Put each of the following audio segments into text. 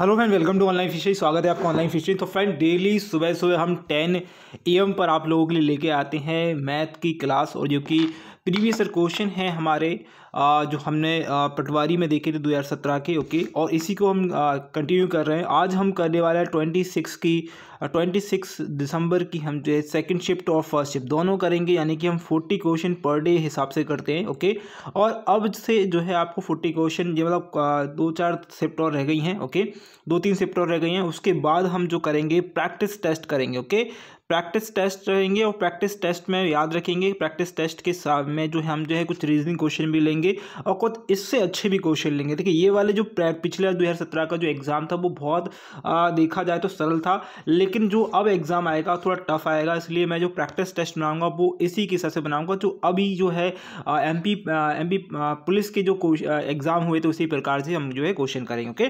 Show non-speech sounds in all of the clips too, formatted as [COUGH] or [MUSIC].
Hello friend welcome to online fishery स्वागत है आपका ऑनलाइन फिशरी तो फ्रेंड डेली सुबह सुबह हम 10 एम पर आप लोगों के लिए लेके आते हैं मैथ की क्लास और जो कि प्रीवियस ईयर क्वेश्चन है हमारे जो हमने पटवारी में देखे थे दो हज़ार सत्रह के ओके और इसी को हम कंटिन्यू कर रहे हैं आज हम करने वाले हैं ट्वेंटी सिक्स की ट्वेंटी सिक्स दिसंबर की हम जो है सेकेंड शिफ्ट और फर्स्ट शिफ्ट दोनों करेंगे यानी कि हम फोर्टी क्वेश्चन पर डे हिसाब से करते हैं ओके और अब से जो है आपको फोर्टी क्वेश्चन ये मतलब दो चार शिफ्ट और रह गई हैं ओके दो तीन शिफ्ट और रह गई हैं उसके बाद हम जो करेंगे प्रैक्टिस टेस्ट करेंगे ओके प्रैक्टिस टेस्ट रहेंगे और प्रैक्टिस टेस्ट में याद रखेंगे प्रैक्टिस टेस्ट के साथ में जो हम जो है कुछ रीजनिंग क्वेश्चन भी लेंगे और कुछ इससे अच्छे भी क्वेश्चन लेंगे देखिए ये वाले जो पिछले दो का जो एग्ज़ाम था वो बहुत आ, देखा जाए तो सरल था लेकिन जो अब एग्ज़ाम आएगा थोड़ा टफ आएगा इसलिए मैं जो प्रैक्टिस टेस्ट बनाऊँगा वो इसी के हिसाब से बनाऊँगा जो अभी जो है M P M P police के जो एग्ज़ाम हुए थे उसी प्रकार से हम जो है क्वेश्चन करेंगे ओके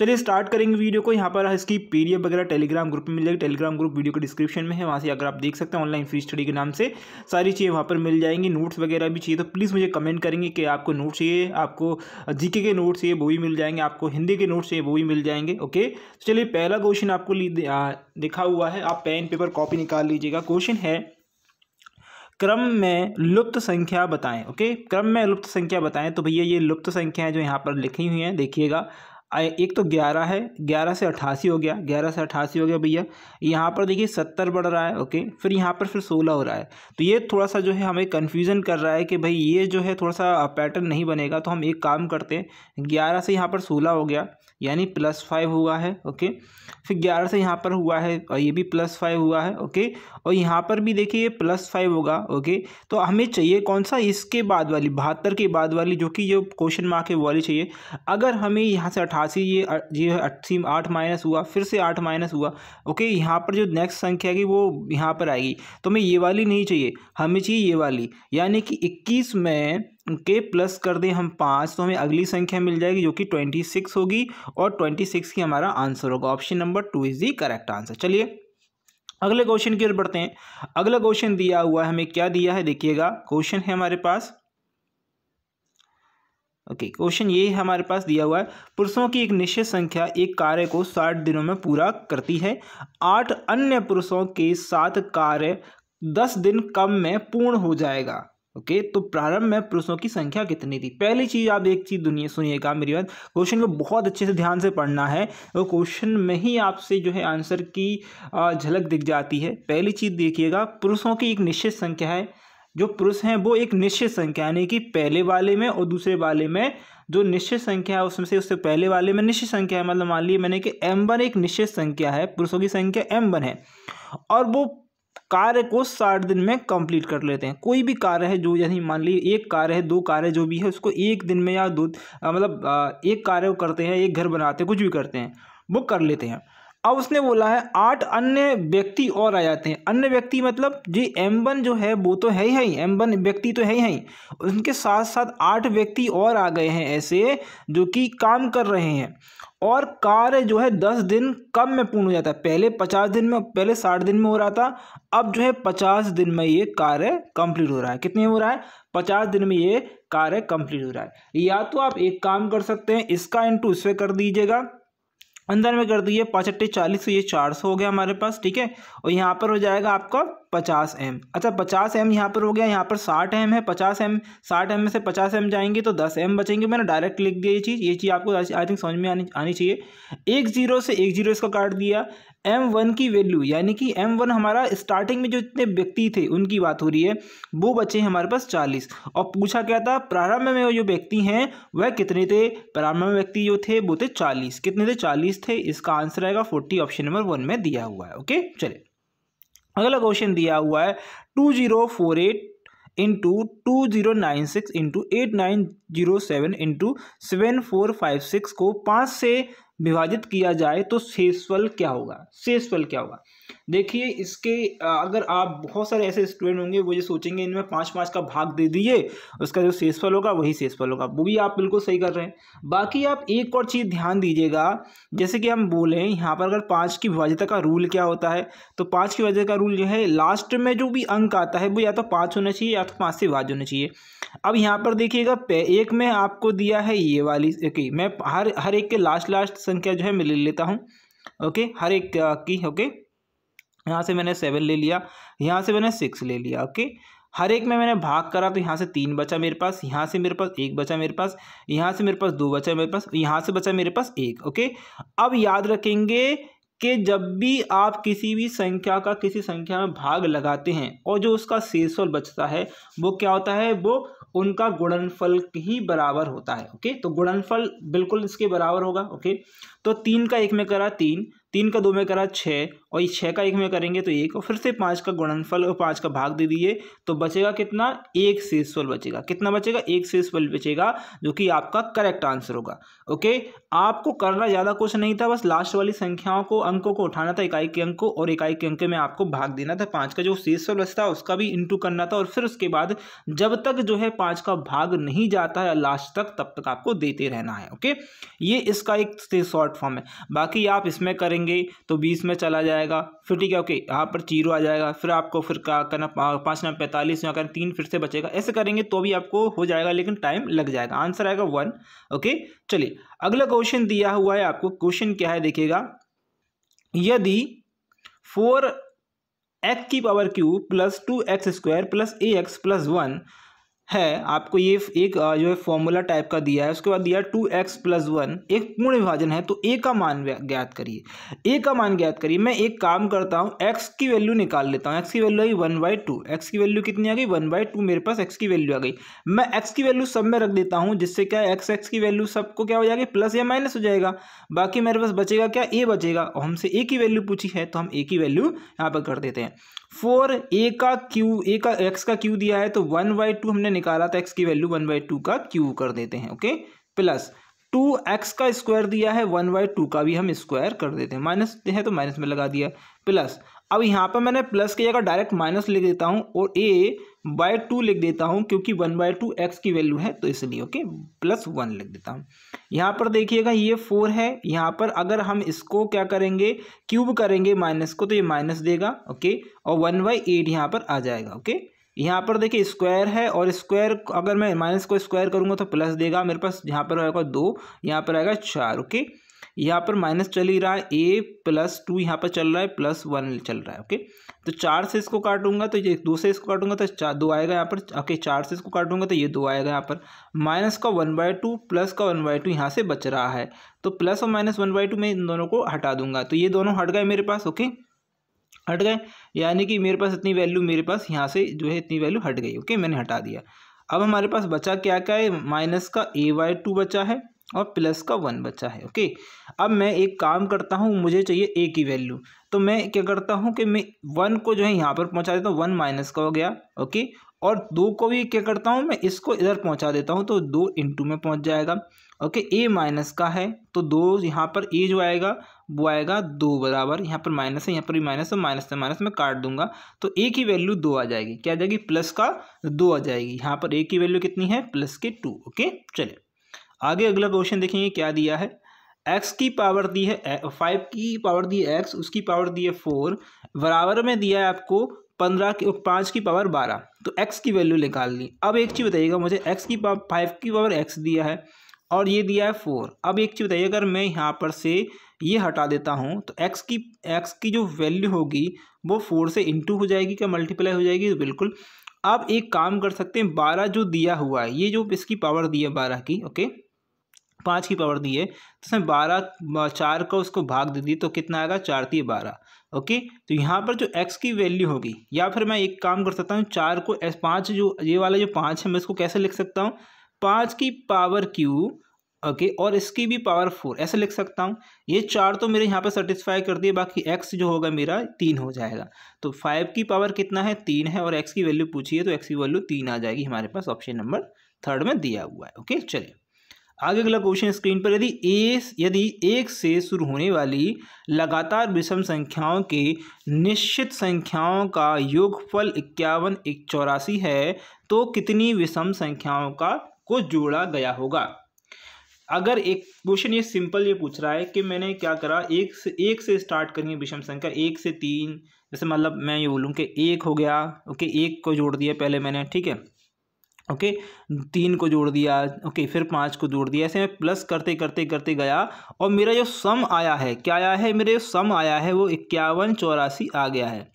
चलिए स्टार्ट करेंगे वीडियो को यहाँ पर इसकी पी वगैरह टेलीग्राम ग्रुप में मिलेगी टेलीग्राम ग्रुप वीडियो को डिस्क्रिप्शन में में है वहाँ से अगर आप देख सकते हैं ऑनलाइन फ्री स्टडी के नाम से सारी चीज़ें वहाँ पर मिल जाएंगी नोट्स वगैरह भी चाहिए तो प्लीज़ मुझे कमेंट करेंगे कि आपको नोट्स चाहिए आपको जीके के नोट्स चाहिए वो भी मिल जाएंगे आपको हिंदी के नोट्स चाहिए वो भी मिल जाएंगे ओके तो चलिए पहला क्वेश्चन आपको लिखा हुआ है आप पेन पेपर कॉपी निकाल लीजिएगा क्वेश्चन है क्रम में लुप्त संख्या बताएं ओके क्रम में लुप्त संख्या बताएं तो भैया ये लुप्त संख्याएं जो यहाँ पर लिखी हुई हैं देखिएगा एक तो ग्यारह है ग्यारह से अट्ठासी हो गया ग्यारह से अट्ठासी हो गया भैया यहाँ पर देखिए सत्तर बढ़ रहा है ओके फिर यहाँ पर फिर सोलह हो रहा है तो ये थोड़ा सा जो है हमें कन्फ्यूज़न कर रहा है कि भाई ये जो है थोड़ा सा पैटर्न नहीं बनेगा तो हम एक काम करते हैं ग्यारह से यहाँ पर सोलह हो गया यानी प्लस फाइव हुआ है ओके फिर ग्यारह से यहाँ पर हुआ है और ये भी प्लस फाइव हुआ है ओके और यहाँ पर भी देखिए ये प्लस फाइव होगा ओके तो हमें चाहिए कौन सा इसके बाद वाली बहत्तर के बाद वाली जो कि ये क्वेश्चन मार्क है वाली चाहिए अगर हमें यहाँ से अठासी ये ये अट्ठी आठ माइनस हुआ फिर से आठ माइनस हुआ ओके यहाँ पर जो नेक्स्ट संख्या की वो यहाँ पर आएगी तो हमें ये वाली नहीं चाहिए हमें चाहिए ये वाली यानी कि इक्कीस में के प्लस कर दें हम पाँच तो हमें अगली संख्या मिल जाएगी जो कि ट्वेंटी सिक्स होगी और ट्वेंटी सिक्स की हमारा आंसर होगा option number two is the correct answer चलिए अगले क्वेश्चन की ओर बढ़ते हैं अगला क्वेश्चन दिया हुआ है हमें क्या दिया है देखिएगा क्वेश्चन है हमारे पास ओके okay, क्वेश्चन ये हमारे पास दिया हुआ है पुरुषों की एक निश्चित संख्या एक कार्य को साठ दिनों में पूरा करती है आठ अन्य पुरुषों के साथ कार्य दस दिन कम में पूर्ण हो जाएगा ओके okay, तो प्रारंभ में पुरुषों की संख्या कितनी थी पहली चीज आप एक चीज दुनिया सुनिएगा मेरी बात क्वेश्चन को बहुत अच्छे से ध्यान से पढ़ना है तो क्वेश्चन में ही आपसे जो है आंसर की झलक दिख जाती है पहली चीज देखिएगा पुरुषों की एक निश्चित संख्या है जो पुरुष हैं वो एक निश्चित संख्या यानी कि पहले वाले में और दूसरे वाले में जो निश्चित संख्या है उसमें से उससे पहले वाले में निश्चित संख्या है मतलब मान लीजिए मैंने कि एम वन एक निश्चित संख्या है पुरुषों की संख्या एम वन है और वो कार्य को साठ दिन में कंप्लीट कर लेते हैं कोई भी कार्य है जो यानी मान ली एक कार्य है दो कार्य जो भी है उसको एक दिन में या दो मतलब एक कार्य करते हैं एक घर बनाते हैं कुछ भी करते हैं वो कर लेते हैं अब उसने बोला है आठ अन्य व्यक्ति और आ जाते हैं अन्य व्यक्ति मतलब जी एम वन जो है वो तो है ही है एम वन व्यक्ति तो है ही है उनके साथ साथ आठ व्यक्ति और आ गए हैं ऐसे जो कि काम कर रहे हैं और कार्य जो है दस दिन कम में पूर्ण हो जाता है पहले पचास दिन में पहले साठ दिन में हो रहा था अब जो है पचास दिन में ये कार्य कंप्लीट हो रहा है कितने हो रहा है पचास दिन में ये कार्य कंप्लीट हो रहा है या तो आप एक काम कर सकते हैं इसका इंटू इसे कर दीजिएगा अंदर में कर दीजिए पाँच चालीस तो ये चार सौ हो गया हमारे पास ठीक है और यहाँ पर हो जाएगा आपका पचास एम अच्छा पचास एम यहाँ पर हो गया यहाँ पर साठ एम है पचास एम साठ एम में से पचास एम जाएंगे तो दस एम बचेंगे मैंने डायरेक्ट लिख दिया ये चीज़ ये चीज़ आपको आई थिंक समझ में आनी आनी चाहिए एक जीरो से एक जीरो इसका काट दिया एम वन की वैल्यू यानी कि एम वन हमारा स्टार्टिंग में जो इतने व्यक्ति थे उनकी बात हो रही है वो बचे हमारे पास चालीस और पूछा क्या था प्रारंभ में जो व्यक्ति हैं वह कितने थे प्रारंभ में व्यक्ति जो थे वो थे चालीस कितने थे चालीस थे इसका आंसर आएगा फोर्टी ऑप्शन नंबर वन में दिया हुआ है ओके चले अगला क्वेश्चन दिया हुआ है two zero four eight into two zero nine six into eight nine zero seven into seven four five six को पाँच से विभाजित किया जाए तो शेषफल क्या होगा शेषफल क्या होगा देखिए इसके अगर आप बहुत सारे ऐसे स्टूडेंट होंगे वो ये सोचेंगे इनमें पाँच पाँच का भाग दे दिए उसका जो शेषफल होगा वही फल होगा वो भी आप बिल्कुल सही कर रहे हैं बाकी आप एक और चीज़ ध्यान दीजिएगा जैसे कि हम बोलें यहाँ पर अगर पाँच की विभाजिता का रूल क्या होता है तो पाँच की वजह का रूल जो है लास्ट में जो भी अंक आता है वो या तो पाँच होना चाहिए या तो पाँच से विभाज होना चाहिए अब यहाँ पर देखिएगा एक में आपको दिया है ये वाली ओके मैं हर हर एक के लास्ट लास्ट संख्या जो है मैं ले लेता हूँ ओके हर एक की ओके यहाँ से मैंने सेवन ले लिया यहाँ से मैंने सिक्स ले लिया ओके हर एक में मैंने भाग करा तो यहाँ से तीन बचा मेरे पास यहाँ से मेरे पास एक बचा मेरे पास यहाँ से मेरे पास दो बचा मेरे पास यहाँ से बचा मेरे पास एक ओके अब याद रखेंगे कि जब भी आप किसी भी संख्या का किसी संख्या में भाग लगाते हैं और जो उसका शेषफल बचता है वो क्या होता है वो उनका गुणनफल ही बराबर होता है ओके तो गुणनफल बिल्कुल इसके बराबर होगा ओके तो तीन का एक में करा तीन तीन का दो में करा छः और ये छः का एक में करेंगे तो एक और फिर से पाँच का गुणनफल और पाँच का भाग दे दीजिए तो बचेगा कितना एक शेष फल बचेगा कितना बचेगा एक शेष फल बचेगा जो कि आपका करेक्ट आंसर होगा ओके आपको करना ज़्यादा कुछ नहीं था बस लास्ट वाली संख्याओं को अंकों को उठाना था इकाई के अंक को और इकाई के अंक में आपको भाग देना था पाँच का जो शेष बचता बचता उसका भी इंटू करना था और फिर उसके बाद जब तक जो है पाँच का भाग नहीं जाता है लास्ट तक तब तक आपको देते रहना है ओके ये इसका एक शॉर्ट फॉर्म है बाकी आप इसमें करेंगे करेंगे तो बीस में चला जाएगा फिर ठीक है ओके यहाँ पर जीरो आ जाएगा फिर आपको फिर क्या करना पाँच नंबर पैंतालीस यहाँ करना तीन फिर से बचेगा ऐसे करेंगे तो भी आपको हो जाएगा लेकिन टाइम लग जाएगा आंसर आएगा वन ओके चलिए अगला क्वेश्चन दिया हुआ है आपको क्वेश्चन क्या है देखिएगा यदि फोर एक्स की power q plus two x square plus a x plus one है आपको ये एक जो है फॉर्मूला टाइप का दिया है उसके बाद दिया टू एक्स प्लस वन एक पूर्ण विभाजन है तो ए का मान ज्ञात करिए ए का मान ज्ञात करिए मैं एक काम करता हूँ एक्स की वैल्यू निकाल लेता हूँ एक्स की वैल्यू आई वन बाई टू एक्स की वैल्यू कितनी आ गई वन बाई टू मेरे पास एक्स की वैल्यू आ गई मैं एक्स की वैल्यू सब में रख देता हूँ जिससे क्या एक्स एक्स की वैल्यू सबको क्या हो जाएगी प्लस या माइनस हो जाएगा बाकी मेरे पास बचेगा क्या ए बचेगा और हमसे ए की वैल्यू पूछी है तो हम ए की वैल्यू यहाँ पर कर देते हैं फोर ए का क्यू ए का एक्स का क्यू दिया है तो वन बाई टू हमने निकाला था एक्स की वैल्यू वन बाई टू का क्यू कर देते हैं ओके प्लस टू एक्स का स्क्वायर दिया है वन बाई टू का भी हम स्क्वायर कर देते हैं माइनस है तो माइनस में लगा दिया प्लस अब यहाँ पर मैंने प्लस की जगह डायरेक्ट माइनस लिख देता हूँ और ए बाय टू लिख देता हूँ क्योंकि वन बाय टू एक्स की वैल्यू है तो इसलिए ओके प्लस वन लिख देता हूँ यहाँ पर देखिएगा ये फोर है यहाँ पर अगर हम इसको क्या करेंगे क्यूब करेंगे माइनस को तो ये माइनस देगा ओके और वन बाई एट यहाँ पर आ जाएगा ओके यहाँ पर देखिए स्क्वायर है और स्क्वायर अगर मैं माइनस को स्क्वायर करूँगा तो प्लस देगा मेरे पास यहाँ पर आएगा दो यहाँ पर आएगा चार ओके यहाँ पर माइनस चल ही रहा है ए प्लस टू यहाँ पर चल रहा है प्लस वन चल रहा है ओके तो चार से इसको काटूंगा तो ये दो से इसको काटूंगा तो चार दो आएगा यहाँ पर ओके चार से इसको काटूंगा तो ये दो आएगा यहाँ पर माइनस का वन बाई टू प्लस का वन बाई टू यहाँ से बच रहा है तो प्लस और माइनस वन बाई टू मैं इन दोनों को हटा दूंगा तो ये दोनों हट गए मेरे पास ओके हट गए यानी कि मेरे पास इतनी वैल्यू मेरे पास यहाँ से जो है इतनी वैल्यू हट गई ओके मैंने हटा दिया अब हमारे पास बचा क्या क्या है माइनस का ए बाई टू बचा है और प्लस का वन बचा है ओके अब मैं एक काम करता हूँ मुझे चाहिए ए की वैल्यू तो मैं क्या करता हूँ कि मैं वन को जो है यहाँ पर पहुँचा देता हूँ वन माइनस का हो गया ओके और दो को भी क्या करता हूँ मैं इसको इधर पहुँचा देता हूँ तो दो इंटू में पहुँच जाएगा ओके ए माइनस का है तो दो यहाँ पर ए जो आएगा वो आएगा दो बराबर यहाँ पर माइनस है यहाँ पर भी माइनस है माइनस से माइनस मैं काट दूंगा तो ए की वैल्यू दो आ जाएगी क्या आ जाएगी प्लस का दो आ जाएगी यहाँ पर ए की वैल्यू कितनी है प्लस के टू ओके चलिए आगे अगला क्वेश्चन देखेंगे क्या दिया है एक्स की पावर दी है फाइव की पावर दी है एक्स उसकी पावर दी है फोर बराबर में दिया है आपको पंद्रह की पाँच की पावर बारह तो एक्स की वैल्यू निकाल ली अब एक चीज़ बताइएगा मुझे एक्स की पावर फाइव की पावर एक्स दिया है और ये दिया है फोर अब एक चीज़ बताइए अगर मैं यहाँ पर से ये हटा देता हूँ तो एक्स की एक्स की जो वैल्यू होगी वो फोर से इंटू हो जाएगी क्या मल्टीप्लाई हो जाएगी बिल्कुल अब एक काम कर सकते हैं बारह जो दिया हुआ है ये जो इसकी पावर दी है बारह की ओके पाँच की पावर दी है तो इसमें बारह चार का उसको भाग दे दी तो कितना आएगा चार ती बारह ओके तो यहाँ पर जो एक्स की वैल्यू होगी या फिर मैं एक काम कर सकता हूँ चार को एस पाँच जो ये वाला जो पाँच है मैं इसको कैसे लिख सकता हूँ पाँच की पावर क्यू ओके okay, और इसकी भी पावर फोर ऐसे लिख सकता हूँ ये चार तो मेरे यहाँ पर सेटिस्फाई कर दिए बाकी एक्स जो होगा मेरा तीन हो जाएगा तो फाइव की पावर कितना है तीन है और एक्स की वैल्यू पूछिए तो एक्स की वैल्यू तीन आ जाएगी हमारे पास ऑप्शन नंबर थर्ड में दिया हुआ है ओके okay, चलिए आगे अगला क्वेश्चन स्क्रीन पर यदि ए यदि एक से शुरू होने वाली लगातार विषम संख्याओं के निश्चित संख्याओं का योगफल इक्यावन एक चौरासी है तो कितनी विषम संख्याओं का को जोड़ा गया होगा अगर एक क्वेश्चन ये सिंपल ये पूछ रहा है कि मैंने क्या करा एक से एक से स्टार्ट करेंगे विषम संख्या एक से तीन जैसे मतलब मैं ये बोलूँ कि एक हो गया ओके एक को जोड़ दिया पहले मैंने ठीक है ओके okay, तीन को जोड़ दिया ओके okay, फिर पाँच को जोड़ दिया ऐसे में प्लस करते करते करते गया और मेरा जो सम आया है क्या आया है मेरा जो सम आया है वो इक्यावन चौरासी आ गया है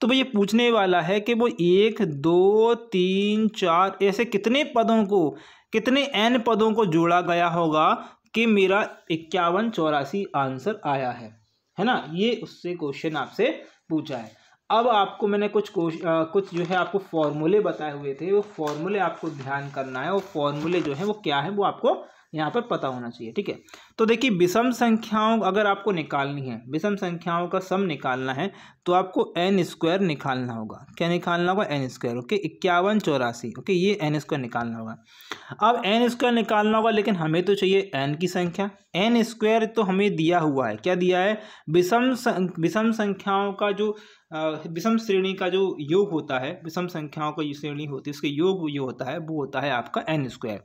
तो भाई ये पूछने वाला है कि वो एक दो तीन चार ऐसे कितने पदों को कितने एन पदों को जोड़ा गया होगा कि मेरा इक्यावन चौरासी आंसर आया है है ना ये उससे क्वेश्चन आपसे पूछा है अब आपको मैंने कुछ कोश आ, कुछ जो है आपको फॉर्मूले बताए हुए थे वो फॉर्मूले आपको ध्यान करना है वो फॉर्मूले जो है वो क्या है वो आपको यहाँ पर पता होना चाहिए ठीक है तो देखिए विषम संख्याओं अगर आपको निकालनी है विषम संख्याओं का सम निकालना है तो आपको एन स्क्वायर निकालना होगा क्या निकालना होगा एन स्क्वायर ओके इक्यावन चौरासी ओके ये एन स्क्वायर निकालना होगा अब एन स्क्वायर निकालना होगा लेकिन हमें तो चाहिए एन की संख्या एन स्क्वायर तो हमें दिया हुआ है क्या दिया है विषम विषम संख्याओं का जो विषम श्रेणी का जो योग होता है विषम संख्याओं का जो श्रेणी होती है उसके योग जो होता है वो होता है आपका एन स्क्वायर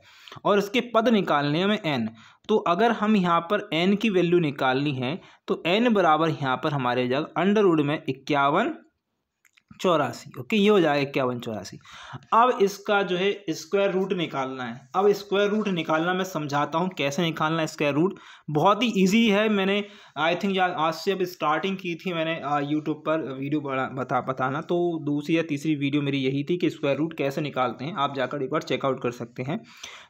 और इसके पद निकालने में एन तो अगर हम यहाँ पर एन की वैल्यू निकालनी है तो एन बराबर यहाँ पर हमारे जगह अंडर उड में इक्यावन चौरासी ओके ये हो जाएगा इक्यावन चौरासी अब इसका जो है स्क्वायर रूट निकालना है अब स्क्वायर रूट निकालना मैं समझाता हूँ कैसे निकालना है स्क्वायर रूट बहुत ही इजी है मैंने आई थिंक आज से अब स्टार्टिंग की थी मैंने यूट्यूब पर वीडियो बड़ा बता बताना तो दूसरी या तीसरी वीडियो मेरी यही थी कि स्क्वायर रूट कैसे निकालते हैं आप जाकर एक बार चेकआउट कर सकते हैं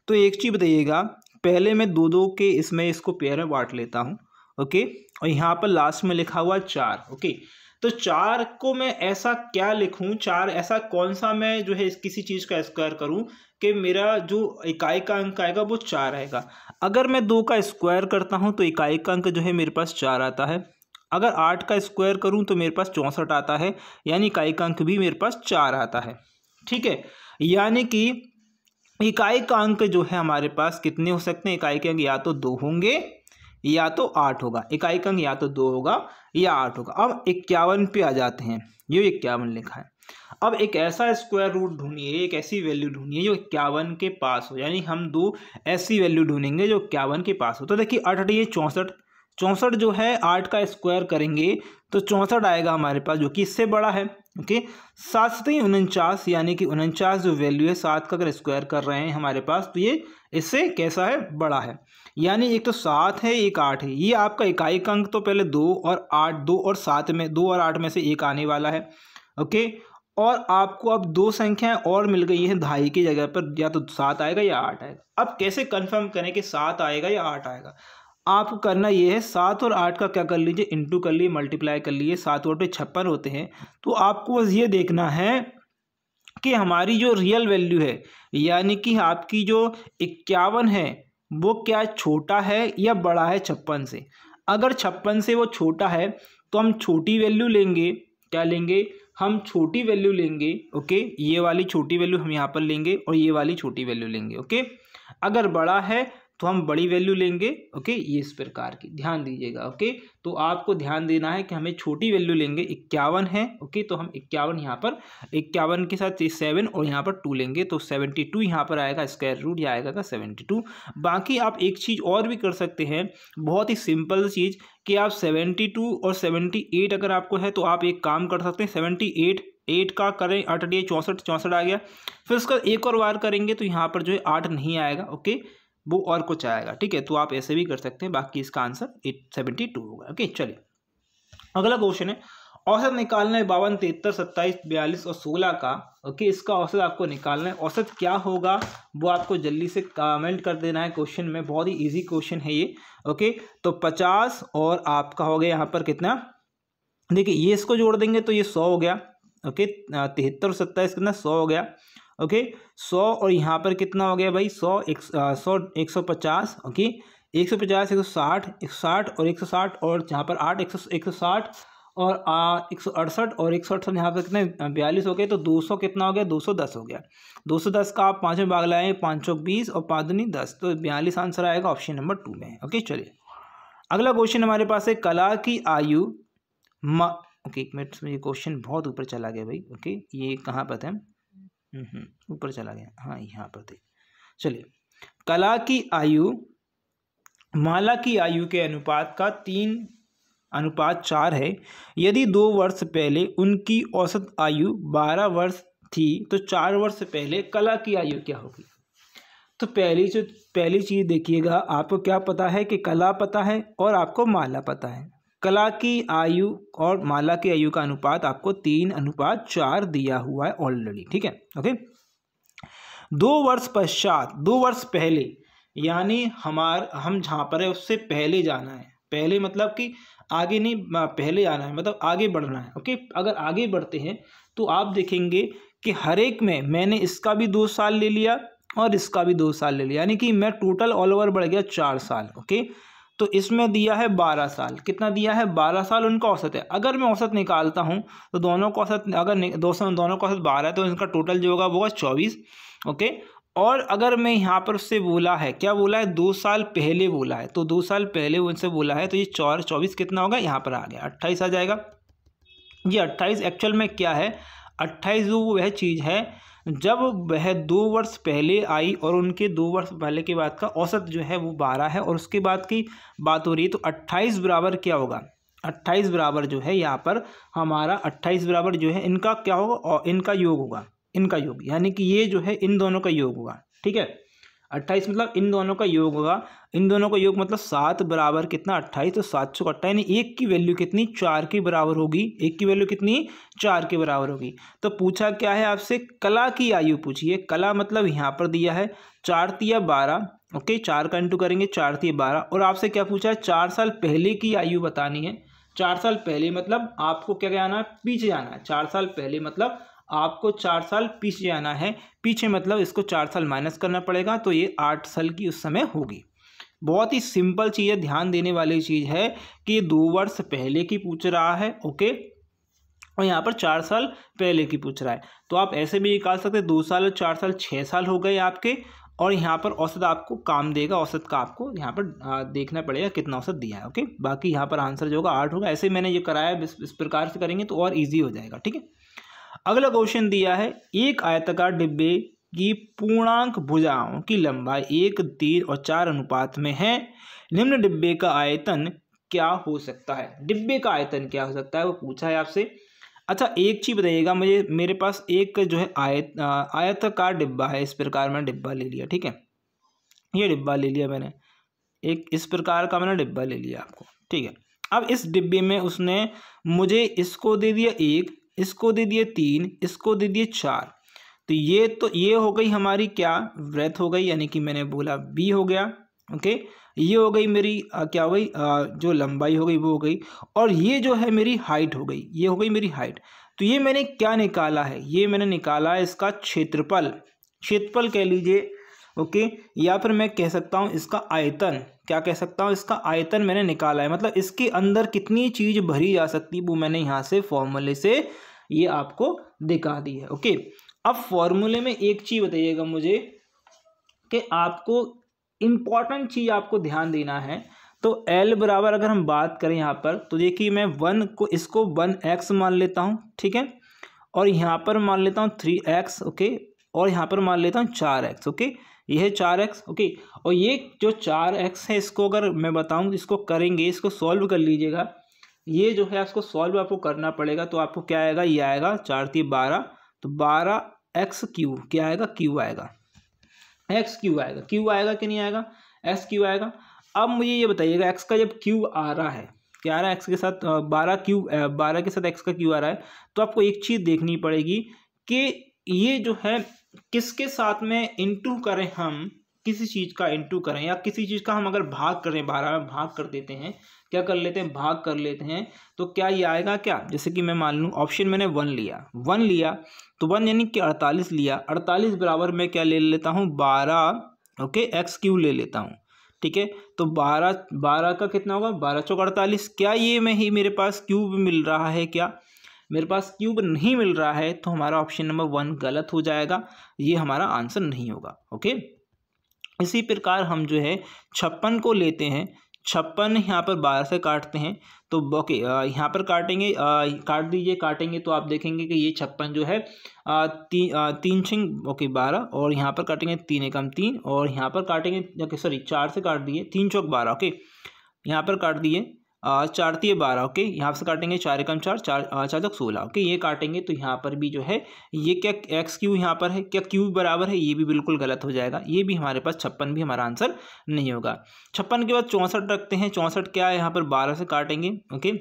तो एक चीज़ बताइएगा पहले मैं दो दो के इसमें इसको पेयर में बांट लेता हूँ ओके और यहाँ पर लास्ट में लिखा हुआ चार ओके तो चार को मैं ऐसा क्या लिखूँ चार ऐसा कौन सा मैं जो है किसी चीज़ का स्क्वायर करूँ कि मेरा जो इकाई का अंक आएगा वो चार आएगा अगर मैं दो का स्क्वायर करता हूँ तो इकाई का अंक जो है मेरे पास चार आता है अगर आठ का स्क्वायर करूँ तो मेरे पास चौंसठ आता है यानी इकाई का अंक भी मेरे पास चार आता है ठीक है यानी कि इकाई का अंक जो है हमारे पास कितने हो सकते हैं इकाई के अंक या तो दो होंगे या तो आठ होगा इकाई का अंक या तो दो होगा या आठ होगा अब इक्यावन पे आ जाते हैं ये इक्यावन लिखा है अब एक ऐसा स्क्वायर रूट ढूंढिए एक ऐसी वैल्यू ढूंढिए जो इक्यावन के पास हो यानी हम दो ऐसी वैल्यू ढूंढेंगे जो इक्यावन के पास हो तो देखिए अठे चौंसठ चौंसठ जो है आठ का स्क्वायर करेंगे तो चौंसठ आएगा हमारे पास जो कि इससे बड़ा है ओके सात ही उनचास यानी कि उनचास जो वैल्यू है सात का अगर स्क्वायर कर रहे हैं हमारे पास तो ये इससे कैसा है बड़ा है यानी एक तो सात है एक आठ है ये आपका इकाई का अंक तो पहले दो और आठ दो और सात में दो और आठ में से एक आने वाला है ओके और आपको अब दो संख्याएं और मिल गई हैं ढाई की जगह पर या तो सात आएगा या आठ आएगा अब कैसे कंफर्म करें कि सात आएगा या आठ आएगा आपको करना ये है सात और आठ का क्या कर लीजिए इंटू कर लिए मल्टीप्लाई कर लिए सात और छप्पन होते हैं तो आपको बस ये देखना है कि हमारी जो रियल वैल्यू है यानी कि आपकी जो इक्यावन है वो क्या छोटा है या बड़ा है छप्पन से अगर छप्पन से वो छोटा है तो हम छोटी वैल्यू लेंगे क्या लेंगे हम छोटी वैल्यू लेंगे ओके ये वाली छोटी वैल्यू हम यहाँ पर लेंगे और ये वाली छोटी वैल्यू लेंगे ओके अगर बड़ा है तो हम बड़ी वैल्यू लेंगे ओके ये इस प्रकार की ध्यान दीजिएगा ओके तो आपको ध्यान देना है कि हमें छोटी वैल्यू लेंगे इक्यावन है ओके तो हम इक्यावन यहाँ पर इक्यावन के साथ सेवन और यहाँ पर टू लेंगे तो सेवेंटी टू यहाँ पर आएगा स्क्वायर रूट यह आएगा का सेवेंटी टू बाकी आप एक चीज़ और भी कर सकते हैं बहुत ही सिंपल चीज़ कि आप सेवेंटी टू और सेवेंटी एट अगर आपको है तो आप एक काम कर सकते हैं सेवेंटी एट एट का करें अठ चौंसठ चौंसठ आ गया फिर उसका एक और वार करेंगे तो यहाँ पर जो है आठ नहीं आएगा ओके वो और कुछ आएगा ठीक है तो आप ऐसे भी कर सकते हैं बाकी इसका आंसर एट सेवेंटी टू होगा ओके चलिए अगला क्वेश्चन है औसत निकालना है बावन तिहत्तर सत्ताईस बयालीस और सोलह का ओके इसका औसत आपको निकालना है औसत क्या होगा वो आपको जल्दी से कमेंट कर देना है क्वेश्चन में बहुत ही इजी क्वेश्चन है ये ओके तो पचास और आपका हो गया यहाँ पर कितना देखिए ये इसको जोड़ देंगे तो ये सौ हो गया ओके तिहत्तर सत्ताईस कितना सौ हो गया ओके सौ और यहाँ पर कितना हो गया भाई सौ एक सौ एक सौ पचास ओके एक सौ पचास एक सौ साठ एक सौ साठ और एक सौ साठ और यहाँ पर आठ एक सौ एक सौ साठ और एक सौ अड़सठ और एक सौ अड़सठ यहाँ पर कितने बयालीस हो गए तो दो सौ कितना हो गया दो सौ दस हो गया दो सौ दस का आप पाँचवें भाग लाएँ पाँच सौ बीस और पाँच दूनी दस तो बयालीस आंसर आएगा ऑप्शन नंबर टू में ओके चलिए अगला क्वेश्चन हमारे पास है कला की आयु म ओके एक मिनट में ये क्वेश्चन बहुत ऊपर चला गया भाई ओके ये कहाँ पर थे हम्म। ऊपर चला गया हाँ यहाँ पर थे चलिए कला की आयु माला की आयु के अनुपात का तीन अनुपात चार है यदि दो वर्ष पहले उनकी औसत आयु बारह वर्ष थी तो चार वर्ष पहले कला की आयु क्या होगी तो पहली जो पहली चीज़ देखिएगा आपको क्या पता है कि कला पता है और आपको माला पता है कला की आयु और माला की आयु का अनुपात आपको तीन अनुपात चार दिया हुआ है ऑलरेडी ठीक है ओके दो वर्ष पश्चात दो वर्ष पहले यानी हमार हम जहाँ पर है उससे पहले जाना है पहले मतलब कि आगे नहीं पहले आना है मतलब आगे बढ़ना है ओके अगर आगे बढ़ते हैं तो आप देखेंगे कि हर एक में मैंने इसका भी दो साल ले लिया और इसका भी दो साल ले लिया यानी कि मैं टोटल ऑल ओवर बढ़ गया चार साल ओके तो इसमें दिया है बारह साल कितना दिया है बारह साल उनका औसत है अगर मैं औसत निकालता हूँ तो दोनों का औसत अगर दोस्तों दोनों का औसत बारह है तो इनका टोटल जो होगा वो है चौबीस ओके और अगर मैं यहाँ पर उससे बोला है क्या बोला है दो साल पहले बोला है तो दो साल पहले उनसे बोला है तो ये चौर चौबीस कितना होगा यहाँ पर आ गया अट्ठाईस आ जाएगा ये अट्ठाईस एक्चुअल में क्या है अट्ठाईस जो वह चीज़ है जब वह दो वर्ष पहले आई और उनके दो वर्ष पहले के बाद का औसत जो है वो बारह है और उसके बाद की बात हो रही है तो अट्ठाईस बराबर क्या होगा अट्ठाईस बराबर जो है यहाँ पर हमारा अट्ठाईस बराबर जो है इनका क्या होगा और इनका योग होगा इनका योग यानी कि ये जो है इन दोनों का योग होगा ठीक है अट्ठाईस मतलब इन दोनों का योग होगा इन दोनों का योग मतलब सात बराबर कितना अट्ठाईस तो सात सौ अट्ठाईस यानी एक की वैल्यू कितनी चार के बराबर होगी एक की वैल्यू कितनी चार के बराबर होगी तो पूछा क्या है आपसे कला की आयु पूछिए कला मतलब यहाँ पर दिया है चार तिया बारह ओके चार का इंटू करेंगे चार थी बारह और आपसे क्या पूछा है चार साल पहले की आयु बतानी है चार साल पहले मतलब आपको क्या क्या आना है पीछे जाना है चार साल पहले मतलब आपको चार साल पीछे आना है पीछे मतलब इसको चार साल माइनस करना पड़ेगा तो ये आठ साल की उस समय होगी बहुत ही सिंपल चीज़ है ध्यान देने वाली चीज़ है कि ये दो वर्ष पहले की पूछ रहा है ओके और यहाँ पर चार साल पहले की पूछ रहा है तो आप ऐसे भी निकाल सकते हैं दो साल और चार साल छः साल हो गए आपके और यहाँ पर औसत आपको काम देगा औसत का आपको यहाँ पर देखना पड़ेगा कितना औसत दिया है ओके बाकी यहाँ पर आंसर जो होगा आठ होगा ऐसे मैंने ये कराया इस प्रकार से करेंगे तो और ईजी हो जाएगा ठीक है अगला क्वेश्चन दिया है एक आयताकार डिब्बे की पूर्णांक भुजाओं की लंबाई एक तीन और चार अनुपात में है निम्न डिब्बे का आयतन क्या हो सकता है डिब्बे का आयतन क्या हो सकता है वो पूछा है आपसे अच्छा एक चीज़ बताइएगा मुझे मेरे पास एक जो है आयत आयताकार डिब्बा है इस प्रकार मैंने डिब्बा ले लिया ठीक है ये डिब्बा ले लिया मैंने एक इस प्रकार का मैंने डिब्बा ले लिया आपको ठीक है अब इस डिब्बे में उसने मुझे इसको दे दिया एक इसको दे दिए तीन इसको दे दिए चार तो ये तो ये हो गई हमारी क्या व्रत हो गई यानी कि मैंने बोला बी हो गया ओके ये हो गई मेरी आ, क्या हो गई आ, जो लंबाई हो गई वो हो गई और ये जो है मेरी हाइट हो गई ये हो गई मेरी हाइट तो ये मैंने क्या निकाला है ये मैंने निकाला है इसका क्षेत्रफल क्षेत्रफल कह लीजिए ओके या फिर मैं कह सकता हूँ इसका आयतन क्या कह सकता हूँ इसका आयतन मैंने निकाला है मतलब इसके अंदर कितनी चीज़ भरी जा सकती वो मैंने यहाँ से फॉर्मूले से ये आपको दिखा दी है ओके अब फॉर्मूले में एक चीज़ बताइएगा मुझे कि आपको इम्पॉर्टेंट चीज़ आपको ध्यान देना है तो L बराबर अगर हम बात करें यहाँ पर तो देखिए मैं वन को इसको वन एक्स मान लेता हूँ ठीक है और यहाँ पर मान लेता हूँ थ्री एक्स ओके और यहाँ पर मान लेता हूँ चार एक्स ओके ये है चार एक्स ओके और ये जो चार एक्स है इसको अगर मैं बताऊँ इसको करेंगे इसको सॉल्व कर लीजिएगा ये जो है इसको सॉल्व आपको करना पड़ेगा तो आपको क्या आएगा ये आएगा चार ती बारह तो बारह एक्स क्यू क्या आएगा क्यू आएगा एक्स क्यू आएगा क्यू आएगा कि नहीं आएगा एक्स क्यू आएगा अब मुझे ये बताइएगा एक्स का जब क्यू आ रहा है क्या आ रहा है एक्स के साथ बारह क्यू बारह के साथ एक्स का क्यू आ रहा है तो आपको एक चीज़ देखनी पड़ेगी कि ये जो है किसके साथ में इंटू करें हम किसी चीज़ का इंटू करें या किसी चीज़ का हम अगर भाग करें बारह में भाग कर देते हैं क्या कर लेते हैं भाग कर लेते हैं तो क्या ये आएगा क्या जैसे कि मैं मान लूँ ऑप्शन मैंने वन लिया वन लिया तो वन यानी कि अड़तालीस लिया अड़तालीस बराबर मैं क्या ले लेता हूँ बारह ओके एक्स क्यू ले लेता हूँ ठीक है तो बारह बारह का कितना होगा बारह चौक अड़तालीस क्या ये में ही मेरे पास क्यूब मिल रहा है क्या मेरे पास क्यूब नहीं मिल रहा है तो हमारा ऑप्शन नंबर वन गलत हो जाएगा ये हमारा आंसर नहीं होगा ओके इसी प्रकार हम जो है छप्पन को लेते हैं छप्पन यहाँ पर बारह से काटते हैं तो ओके यहाँ पर काटेंगे आ, काट दीजिए काटेंगे तो आप देखेंगे कि ये छप्पन जो है आ, ती, आ, तीन छिंग ओके बारह और यहाँ पर काटेंगे तीन एकम तीन और यहाँ पर काटेंगे ओके सॉरी चार से काट दिए तीन चौक बारह ओके यहाँ पर काट दिए चार तीय बारह ओके यहाँ से काटेंगे चार एकम चार चार चार तक सोलह ओके ये काटेंगे तो यहाँ पर भी जो है ये क्या एक्स क्यू यहाँ पर है क्या क्यू बराबर है ये भी बिल्कुल गलत हो जाएगा ये भी हमारे पास छप्पन भी हमारा आंसर नहीं होगा छप्पन के बाद चौंसठ रखते हैं चौंसठ क्या है यहाँ पर बारह से काटेंगे ओके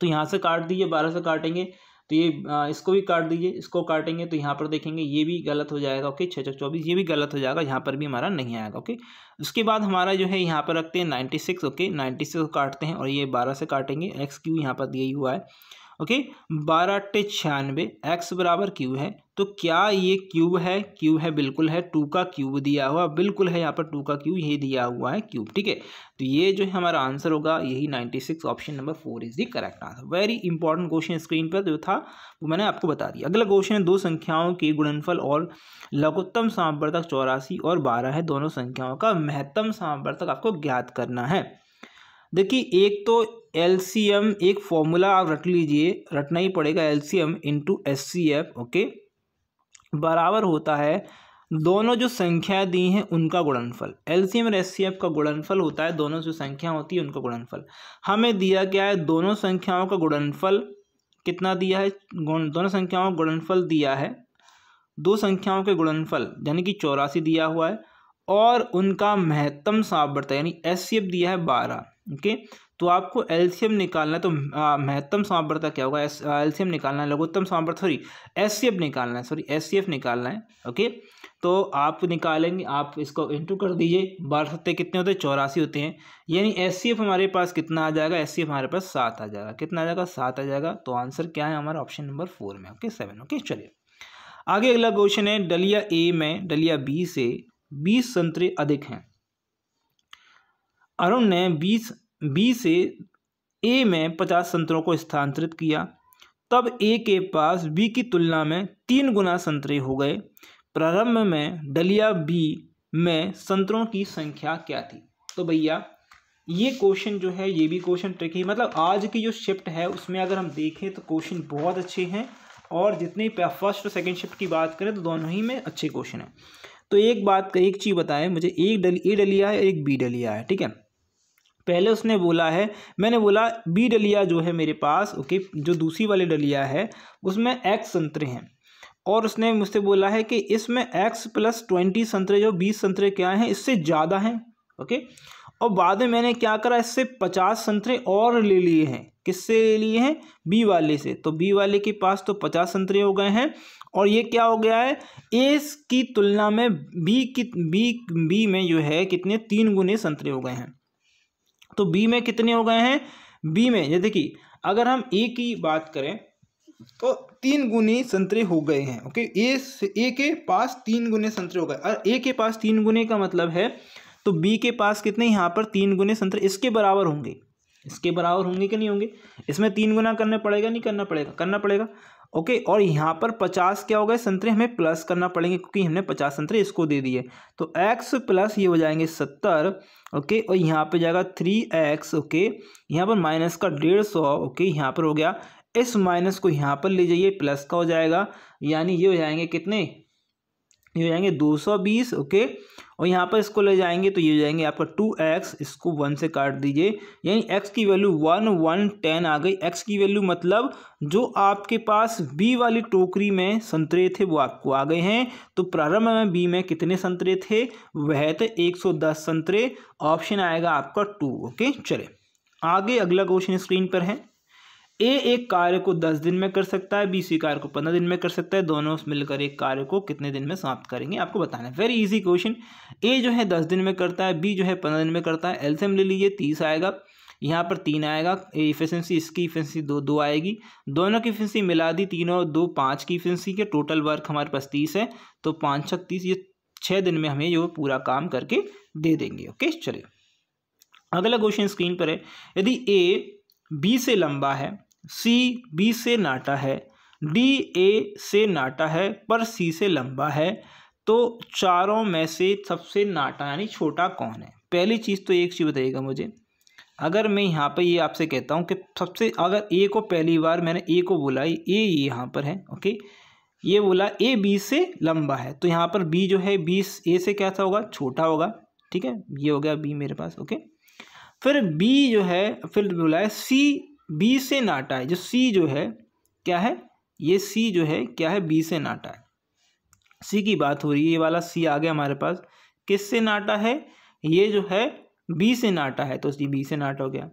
तो यहाँ से काट दिए बारह से काटेंगे तो ये इसको भी काट दीजिए इसको काटेंगे तो यहाँ पर देखेंगे ये भी गलत हो जाएगा ओके छः चौक चौबीस ये भी गलत हो जाएगा यहाँ पर भी हमारा नहीं आएगा ओके उसके बाद हमारा जो है यहाँ पर रखते हैं ninety six okay ninety six काटते हैं और ये बारह से काटेंगे एक्स क्यू यहाँ पर दिया हुआ है ओके बारह अट्ठे छियानवे एक्स बराबर क्यू है तो क्या ये क्यूब है क्यूब है बिल्कुल है टू का क्यूब दिया हुआ बिल्कुल है यहाँ पर टू का क्यूब ये दिया हुआ है क्यूब ठीक है तो ये जो है हमारा आंसर होगा यही ninety six option number four is the correct answer very important question screen पर जो था वो मैंने आपको बता दिया अगला क्वेश्चन है दो संख्याओं के गुणनफल और लघुत्तम तक चौरासी और बारह है दोनों संख्याओं का महत्तम तक आपको ज्ञात करना है देखिए एक तो एल एक फॉर्मूला आप रट लीजिए रटना ही पड़ेगा L C M into S C F okay बराबर होता है दोनों जो संख्या दी हैं उनका गुणनफल एलसीएम और एस का गुणनफल होता है दोनों जो संख्या होती है उनका गुणनफल हमें दिया गया है दोनों संख्याओं का गुणनफल कितना दिया है दोनों संख्याओं का गुणनफल दिया है दो संख्याओं के गुणनफल यानी कि चौरासी दिया हुआ है और उनका महत्तम सावर्तक यानी एस दिया है बारह ओके तो आपको एल्शियम निकालना तो महत्तम सांप्रता क्या होगा एल्शियम निकालना है लघुत्तम सांप्रता सॉरी एस सी एफ निकालना है सॉरी एस सी एफ निकालना है ओके तो आप निकालेंगे आप इसको इंटू कर दीजिए बारह सत्ते कितने होते हैं चौरासी होते हैं यानी एस सी एफ हमारे पास कितना आ जाएगा एस सी एफ हमारे पास सात आ जाएगा कितना आ जाएगा सात आ जाएगा तो आंसर क्या है हमारा ऑप्शन नंबर फोर में ओके सेवन ओके चलिए आगे अगला क्वेश्चन है डलिया ए में डलिया बी से बीस संतरे अधिक हैं अरुण ने बीस बी से ए में पचास संतरों को स्थानांतरित किया तब ए के पास बी की तुलना में तीन गुना संतरे हो गए प्रारंभ में डलिया बी में संतरों की संख्या क्या थी तो भैया ये क्वेश्चन जो है ये भी क्वेश्चन ट्रिकी मतलब आज की जो शिफ्ट है उसमें अगर हम देखें तो क्वेश्चन बहुत अच्छे हैं और जितने फर्स्ट और सेकेंड शिफ्ट की बात करें तो दोनों ही में अच्छे क्वेश्चन हैं तो एक बात का एक चीज़ बताएं मुझे एक डल ए डलिया है एक बी डलिया है ठीक है पहले उसने बोला है मैंने बोला बी डलिया जो है मेरे पास ओके जो दूसरी वाली डलिया है उसमें एक्स संतरे हैं और उसने मुझसे बोला है कि इसमें एक्स प्लस ट्वेंटी संतरे जो बीस संतरे क्या हैं इससे ज़्यादा हैं ओके और बाद में मैंने क्या करा इससे पचास संतरे और ले लिए हैं किससे ले लिए हैं बी वाले से तो बी वाले के पास तो पचास संतरे हो गए हैं और ये क्या हो गया है ए की तुलना में बी की बी बी में जो है कितने तीन गुने संतरे हो गए हैं तो बी में कितने हो गए हैं बी में जैसे कि अगर हम ए की बात करें तो तीन गुने संतरे हो गए हैं ओके ए ए के पास तीन गुने संतरे हो गए और ए के पास तीन गुने का मतलब है तो बी के पास कितने यहाँ पर तीन गुने संतरे इसके बराबर होंगे इसके बराबर होंगे कि नहीं होंगे इसमें तीन गुना करना पड़ेगा नहीं करना पड़ेगा करना पड़ेगा ओके और यहाँ पर पचास क्या हो गए संतरे हमें प्लस करना पड़ेंगे क्योंकि हमने पचास संतरे इसको दे दिए तो एक्स प्लस ये हो जाएंगे सत्तर ओके और यहाँ पे जाएगा थ्री एक्स ओके यहाँ पर माइनस का डेढ़ सौ ओके यहाँ पर हो गया इस माइनस को यहाँ पर ले जाइए प्लस का हो जाएगा यानी ये हो जाएंगे कितने ये हो जाएंगे दो सौ बीस ओके और यहाँ पर इसको ले जाएंगे तो ये हो जाएंगे आपका टू एक्स इसको वन से काट दीजिए यानी एक्स की वैल्यू वन वन टेन आ गई एक्स की वैल्यू मतलब जो आपके पास बी वाली टोकरी में संतरे थे वो आपको आ गए हैं तो प्रारंभ में बी में कितने संतरे थे वह थे एक सौ दस संतरे ऑप्शन आएगा आपका टू ओके चले आगे अगला क्वेश्चन स्क्रीन पर है ए एक कार्य को दस दिन में कर सकता है बी सी कार्य को पंद्रह दिन में कर सकता है दोनों मिलकर एक कार्य को कितने दिन में समाप्त करेंगे आपको बताना है वेरी इजी क्वेश्चन ए जो है दस दिन में करता है बी जो है पंद्रह दिन में करता है एल्सियम ले लीजिए तीस आएगा यहाँ पर तीन आएगा इफिशेंसी इसकी इफिशेंसी दो दो आएगी दोनों की इफिशेंसी मिला दी तीन और दो पाँच की इफिशेंसी के टोटल वर्क हमारे पास तीस है तो पाँच छक तीस ये छः दिन में हमें जो पूरा काम करके दे देंगे ओके चलिए अगला क्वेश्चन स्क्रीन पर है यदि ए बी से लंबा है सी बी से नाटा है डी ए से नाटा है पर सी से लंबा है तो चारों में से सबसे नाटा यानी छोटा कौन है पहली चीज़ तो एक चीज़ बताइएगा मुझे अगर मैं यहाँ पर ये यह आपसे कहता हूँ कि सबसे अगर ए को पहली बार मैंने ए को बोला ए यहाँ पर है ओके ये बोला ए बी से लंबा है तो यहाँ पर बी जो है बी ए से कैसा होगा छोटा होगा ठीक है ये हो गया बी मेरे पास ओके फिर बी जो है फिर बोला है सी बी से नाटा है जो सी जो है क्या है ये सी जो है क्या है बी से नाटा है सी की बात हो रही है ये वाला सी आ गया हमारे पास किस से नाटा है ये जो है बी से नाटा है तो सी बी से नाटा हो गया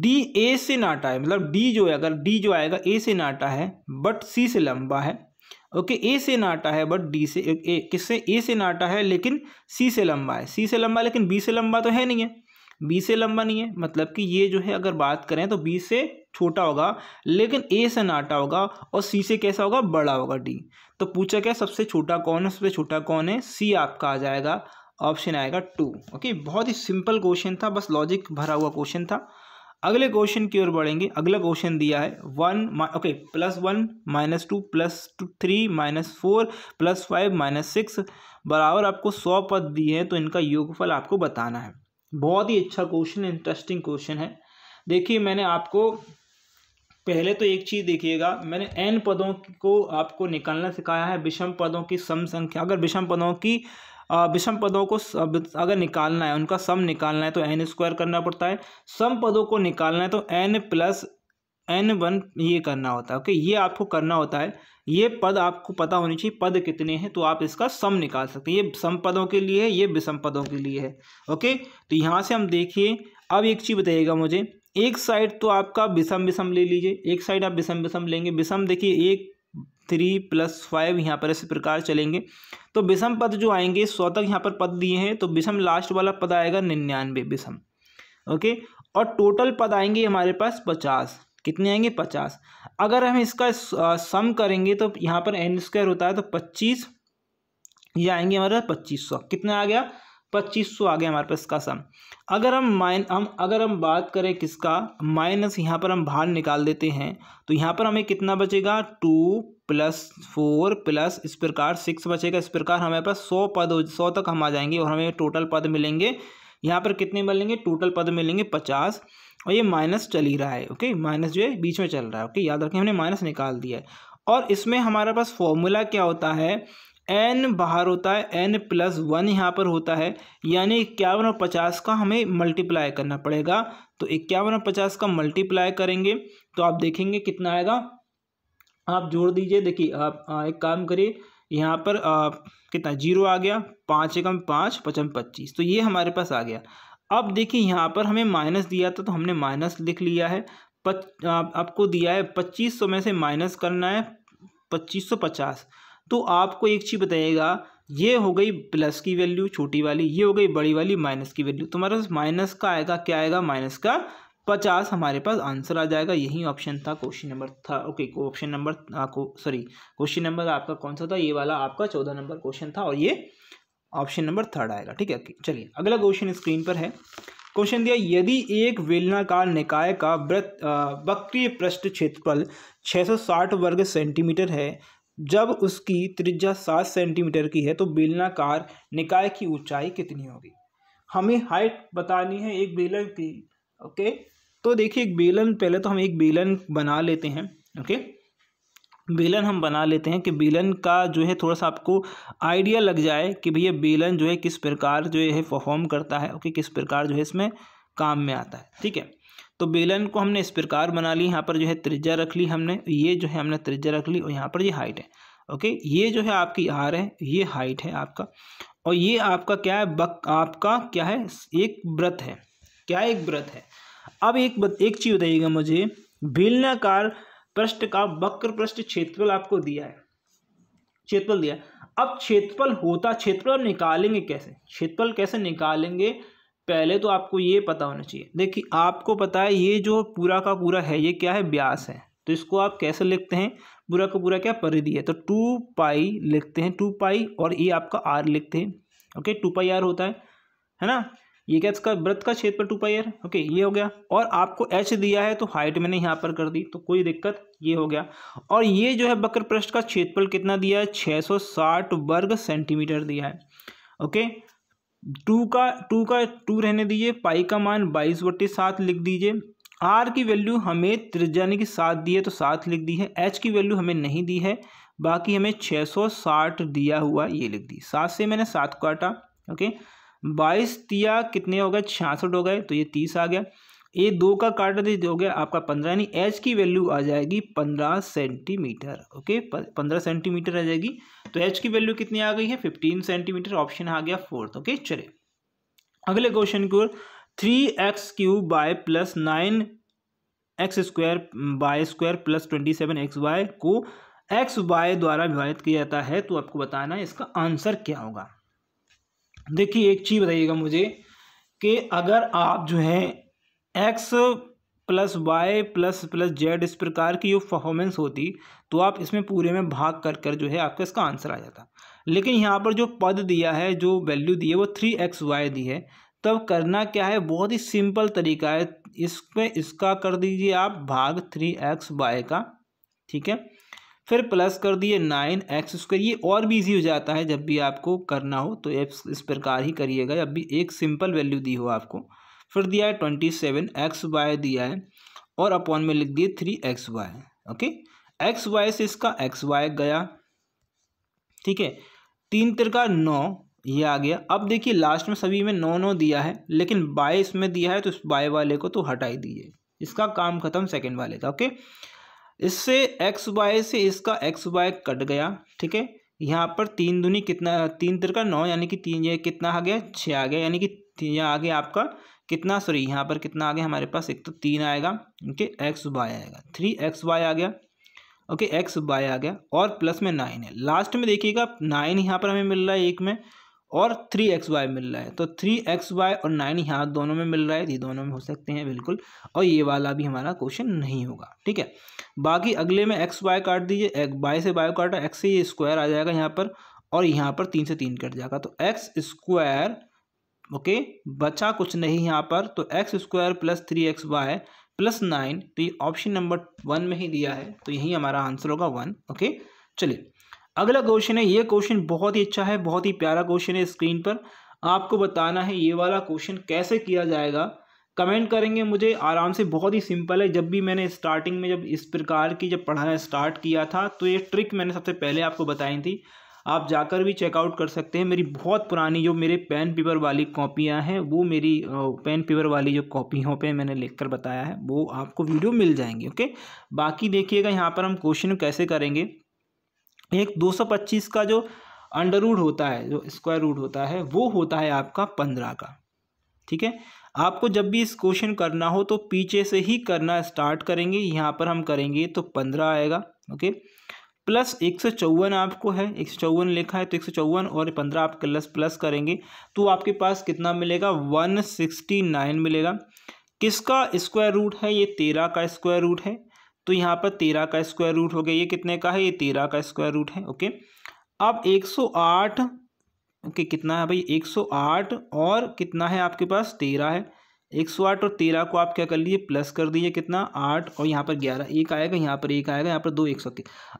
डी ए से नाटा है मतलब डी जो है अगर डी जो आएगा ए से नाटा है बट सी से लंबा है ओके ए से नाटा है बट डी से ए किससे ए से नाटा है लेकिन सी से लंबा है सी से लंबा लेकिन बी से लंबा तो है नहीं है बी से लंबा नहीं है मतलब कि ये जो है अगर बात करें तो बी से छोटा होगा लेकिन ए से नाटा होगा और सी से कैसा होगा बड़ा होगा डी तो पूछा क्या सबसे छोटा कौन है सबसे छोटा कौन है सी आपका आ जाएगा ऑप्शन आएगा टू ओके बहुत ही सिंपल क्वेश्चन था बस लॉजिक भरा हुआ क्वेश्चन था अगले क्वेश्चन की ओर बढ़ेंगे अगला क्वेश्चन दिया है one okay plus one minus two plus two three minus four plus five minus six बराबर आपको सौ पद दिए हैं तो इनका योगफल आपको बताना है बहुत ही अच्छा क्वेश्चन इंटरेस्टिंग क्वेश्चन है देखिए मैंने आपको पहले तो एक चीज़ देखिएगा मैंने एन पदों को आपको निकालना सिखाया है विषम पदों की सम संख्या अगर विषम पदों की विषम पदों को अगर निकालना है उनका सम निकालना है तो एन स्क्वायर करना पड़ता है सम पदों को निकालना है तो एन प्लस एन वन ये करना होता है ओके ये आपको करना होता है ये पद आपको पता होनी चाहिए पद कितने हैं तो आप इसका सम निकाल सकते हैं ये सम पदों के लिए है ये विषम पदों के लिए है ओके तो यहाँ से हम देखिए अब एक चीज़ बताइएगा मुझे एक साइड तो आपका विषम विषम ले लीजिए एक साइड आप विषम विषम लेंगे विषम देखिए एक थ्री प्लस फाइव यहाँ पर इस प्रकार चलेंगे तो विषम पद जो आएंगे सौ तक यहाँ पर पद दिए हैं तो विषम लास्ट वाला पद आएगा निन्यानवे विषम ओके और टोटल पद आएंगे हमारे पास पचास कितने आएंगे पचास अगर हम इसका सम करेंगे तो यहाँ पर एन स्क्वायर होता है तो पच्चीस ये आएंगे हमारे पास पच्चीस सौ कितना आ गया पच्चीस सौ आ गया हमारे पास इसका सम अगर हम माइन हम अगर हम बात करें किसका माइनस यहाँ पर हम बाहर निकाल देते हैं तो यहाँ पर हमें कितना बचेगा टू प्लस फोर प्लस इस प्रकार सिक्स बचेगा इस प्रकार हमारे पास सौ पद सौ तक हम आ जाएंगे और हमें टोटल पद मिलेंगे यहाँ पर कितने मिलेंगे टोटल पद मिलेंगे पचास और ये माइनस चल ही रहा है ओके माइनस जो है बीच में चल रहा है ओके याद रखें हमने माइनस निकाल दिया है और इसमें हमारे पास फॉर्मूला क्या होता है एन बाहर होता है एन प्लस वन यहाँ पर होता है यानी इक्यावन और पचास का हमें मल्टीप्लाई करना पड़ेगा तो इक्यावन और पचास का मल्टीप्लाई करेंगे तो आप देखेंगे कितना आएगा आप जोड़ दीजिए देखिए आप आ, एक काम करिए यहाँ पर आ, कितना जीरो आ गया पाँच एकम पाँच पचम पच्चीस तो ये हमारे पास आ गया अब देखिए यहाँ पर हमें माइनस दिया था तो हमने माइनस लिख लिया है पच आप, आपको दिया है पच्चीस सौ में से माइनस करना है पच्चीस सौ पचास तो आपको एक चीज़ बताइएगा ये हो गई प्लस की वैल्यू छोटी वाली ये हो गई बड़ी वाली माइनस की वैल्यू हमारे पास माइनस का आएगा क्या आएगा माइनस का पचास हमारे पास आंसर आ जाएगा यही ऑप्शन था क्वेश्चन नंबर था ओके ऑप्शन नंबर आपको सॉरी क्वेश्चन नंबर आपका कौन सा था ये वाला आपका चौदह नंबर क्वेश्चन था और ये ऑप्शन नंबर थर्ड आएगा ठीक है चलिए अगला क्वेश्चन स्क्रीन पर है क्वेश्चन दिया यदि एक वेलनाकार निकाय का व्रत वक्रीय पृष्ठ क्षेत्रफल 660 वर्ग सेंटीमीटर है जब उसकी त्रिज्या सात सेंटीमीटर की है तो बेलनाकार निकाय की ऊंचाई कितनी होगी हमें हाइट बतानी है एक बेलन की ओके तो देखिए एक बेलन पहले तो हम एक बेलन बना लेते हैं ओके बेलन हम बना लेते हैं कि बेलन का जो है थोड़ा सा आपको आइडिया लग जाए कि भैया बेलन जो है किस प्रकार जो है परफॉर्म करता है ओके किस प्रकार जो है इसमें काम में आता है ठीक है तो बेलन को हमने इस प्रकार बना ली यहाँ पर जो है त्रिज्या रख ली हमने ये जो है हमने त्रिज्या रख ली और यहाँ पर ये हाइट है ओके ये जो है आपकी आर है ये हाइट है आपका और ये आपका क्या है बक आपका क्या है एक व्रत है क्या एक व्रत है अब एक एक चीज़ बताइएगा मुझे बेलनाकार पृष्ठ का वक्र पृष्ठ क्षेत्रफल आपको दिया है क्षेत्रफल दिया अब क्षेत्रफल होता क्षेत्रफल निकालेंगे कैसे क्षेत्रफल कैसे निकालेंगे पहले तो आपको ये पता होना चाहिए देखिए आपको पता है ये जो पूरा का पूरा है ये क्या है व्यास है तो इसको आप कैसे लिखते हैं पूरा का पूरा क्या परिधि है तो टू पाई लिखते हैं टू पाई और ये आपका आर लिखते हैं ओके टू पाई आर होता है है ना ये क्या इसका व्रत का पर टू पाई आर ओके ये हो गया और आपको एच दिया है तो हाइट मैंने यहाँ पर कर दी तो कोई दिक्कत ये हो गया और ये जो है बकर पृष्ठ का क्षेत्रफल कितना दिया है 660 वर्ग सेंटीमीटर दिया है ओके टू का टू का टू रहने दीजिए पाई का मान बाईस बटे सात लिख दीजिए आर की वैल्यू हमें त्रिजाने की सात दी है तो सात लिख दी है एच की वैल्यू हमें नहीं दी है बाकी हमें 660 दिया हुआ ये लिख दी सात से मैंने सात को काटा ओके बाईस दिया कितने हो गए छियासठ हो गए तो ये तीस आ गया ये दो का काट दीजिए हो गया आपका पंद्रह यानी एच की वैल्यू आ जाएगी पंद्रह सेंटीमीटर ओके पंद्रह सेंटीमीटर आ जाएगी तो एच की वैल्यू कितनी आ गई है फिफ्टीन सेंटीमीटर ऑप्शन आ गया फोर्थ ओके चले अगले क्वेश्चन की ओर three x cube by plus nine x square by square plus twenty seven x y को एक्स वाई द्वारा विभाजित किया जाता है तो आपको बताना है इसका आंसर क्या होगा देखिए एक चीज़ बताइएगा मुझे कि अगर आप जो है x plus y plus plus z इस प्रकार की जो परफॉर्मेंस होती तो आप इसमें पूरे में भाग कर कर जो है आपका इसका आंसर आ जाता लेकिन यहाँ पर जो पद दिया है जो वैल्यू दी है वो थ्री एक्स वाई दी है तब करना क्या है बहुत ही सिंपल तरीका है इसमें इसका कर दीजिए आप भाग थ्री एक्स वाई का ठीक है फिर प्लस कर दिए नाइन एक्स स्क्वायर ये और भी ईजी हो जाता है जब भी आपको करना हो तो इस प्रकार ही करिएगा जब भी एक सिंपल वैल्यू दी हो आपको फिर दिया है ट्वेंटी सेवन एक्स वाई दिया है और अपॉन में लिख दिए three x y okay x y से इसका एक्स वाई गया ठीक है तीन तिरका नौ ये आ गया अब देखिए लास्ट में सभी में नौ नौ दिया है लेकिन बाय इसमें दिया है तो इस बाय वाले को तो हटाई दीजिए इसका काम खत्म सेकेंड वाले का ओके इससे एक्स वाई से इसका एक्स वाई कट गया ठीक है यहाँ पर तीन दुनी कितना तीन तिर का नौ यानी कि तीन ये कितना आ गया छः आ गया यानी कि यहाँ आ गया आपका कितना सॉरी यहाँ पर कितना आ गया हमारे पास एक तो तीन आएगा ओके एक्स वाई आएगा थ्री एक्स वाई आ गया ओके एक्स वाई आ गया और प्लस में नाइन है लास्ट में देखिएगा नाइन यहाँ पर हमें मिल रहा है एक में और थ्री एक्स वाई मिल रहा है तो थ्री एक्स वाई और नाइन यहाँ दोनों में मिल रहा है ये दोनों में हो सकते हैं बिल्कुल और ये वाला भी हमारा क्वेश्चन नहीं होगा ठीक है बाकी अगले में एक्स वाई काट दीजिए बाई से वाई काटा एक्स से ये स्क्वायर आ जाएगा यहाँ पर और यहाँ पर तीन से तीन कट जाएगा तो एक्स स्क्वायर ओके बचा कुछ नहीं यहाँ पर तो x square plus three x y plus nine तो ये ऑप्शन नंबर वन में ही दिया है तो यही हमारा आंसर होगा वन ओके चलिए अगला क्वेश्चन है ये क्वेश्चन बहुत ही अच्छा है बहुत ही प्यारा क्वेश्चन है स्क्रीन पर आपको बताना है ये वाला क्वेश्चन कैसे किया जाएगा कमेंट करेंगे मुझे आराम से बहुत ही सिंपल है जब भी मैंने स्टार्टिंग में जब इस प्रकार की जब पढ़ाना स्टार्ट किया था तो ये ट्रिक मैंने सबसे पहले आपको बताई थी आप जाकर भी चेकआउट कर सकते हैं मेरी बहुत पुरानी जो मेरे पेन पेपर वाली कॉपियाँ हैं वो मेरी पेन पेपर वाली जो कॉपियों पे मैंने लिख कर बताया है वो आपको वीडियो मिल जाएंगे ओके बाकी देखिएगा यहाँ पर हम क्वेश्चन कैसे करेंगे एक 225 का जो अंडर रूट होता है जो स्क्वायर रूट होता है वो होता है आपका पंद्रह का ठीक है आपको जब भी इस क्वेश्चन करना हो तो पीछे से ही करना स्टार्ट करेंगे यहाँ पर हम करेंगे तो पंद्रह आएगा ओके प्लस एक सौ चौवन आपको है एक सौ चौवन लिखा है तो एक सौ चौवन और पंद्रह आप प्लस प्लस करेंगे तो आपके पास कितना मिलेगा वन सिक्सटी नाइन मिलेगा किसका स्क्वायर रूट है ये तेरह का स्क्वायर रूट है तो यहाँ पर तेरह का स्क्वायर रूट हो गया ये कितने का है ये तेरह का स्क्वायर रूट है ओके अब एक सौ आठ ओके कितना है भाई एक सौ आठ और कितना है आपके पास तेरह है एक सौ आठ और तेरह को आप क्या कर लिए प्लस कर दीजिए कितना आठ और यहाँ पर ग्यारह एक आएगा यहाँ पर एक आएगा यहाँ पर दो एक सौ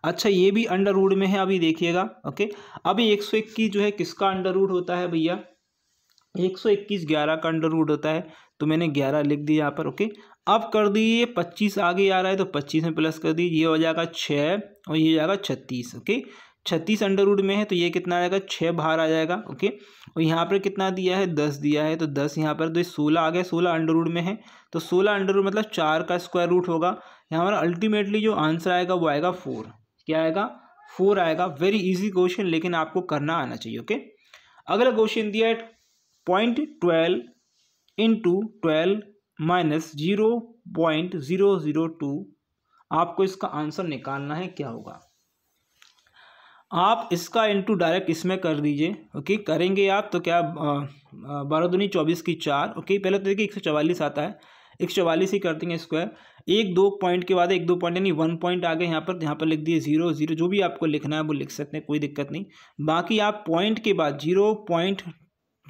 अच्छा ये भी अंडर रूड में है अभी देखिएगा ओके अभी एक सौ इक्कीस जो है किसका अंडर रूड होता है भैया एक सौ इक्कीस ग्यारह का अंडर रूड होता है तो मैंने ग्यारह लिख दिया यहाँ पर ओके अब कर दिए पच्चीस आगे आ रहा है तो पच्चीस में प्लस कर दीजिए ये हो जाएगा छः और ये हो जाएगा छत्तीस ओके छत्तीस अंडर रूट में है तो ये कितना आएगा छः बाहर आ जाएगा ओके और यहाँ पर कितना दिया है दस दिया है तो दस यहाँ पर तो सोलह आ गया सोलह अंडर रूट में है तो सोलह अंडर रूट मतलब चार का स्क्वायर रूट होगा यहाँ पर अल्टीमेटली जो आंसर आएगा वो आएगा फोर क्या आएगा फोर आएगा वेरी इजी क्वेश्चन लेकिन आपको करना आना चाहिए ओके अगला क्वेश्चन दिया है point twelve into twelve minus zero point zero zero two आपको इसका आंसर निकालना है क्या होगा आप इसका इनटू डायरेक्ट इसमें कर दीजिए ओके करेंगे आप तो क्या बारह दूनी चौबीस की चार ओके पहले तो देखिए एक सौ चवालीस आता है एक सौ चवालीस ही कर देंगे स्क्वायर एक दो पॉइंट के बाद एक दो पॉइंट यानी वन पॉइंट आ गए यहाँ पर यहाँ पर लिख दिए जीरो जीरो जो भी आपको लिखना है वो लिख सकते हैं कोई दिक्कत नहीं बाकी आप पॉइंट के बाद zero point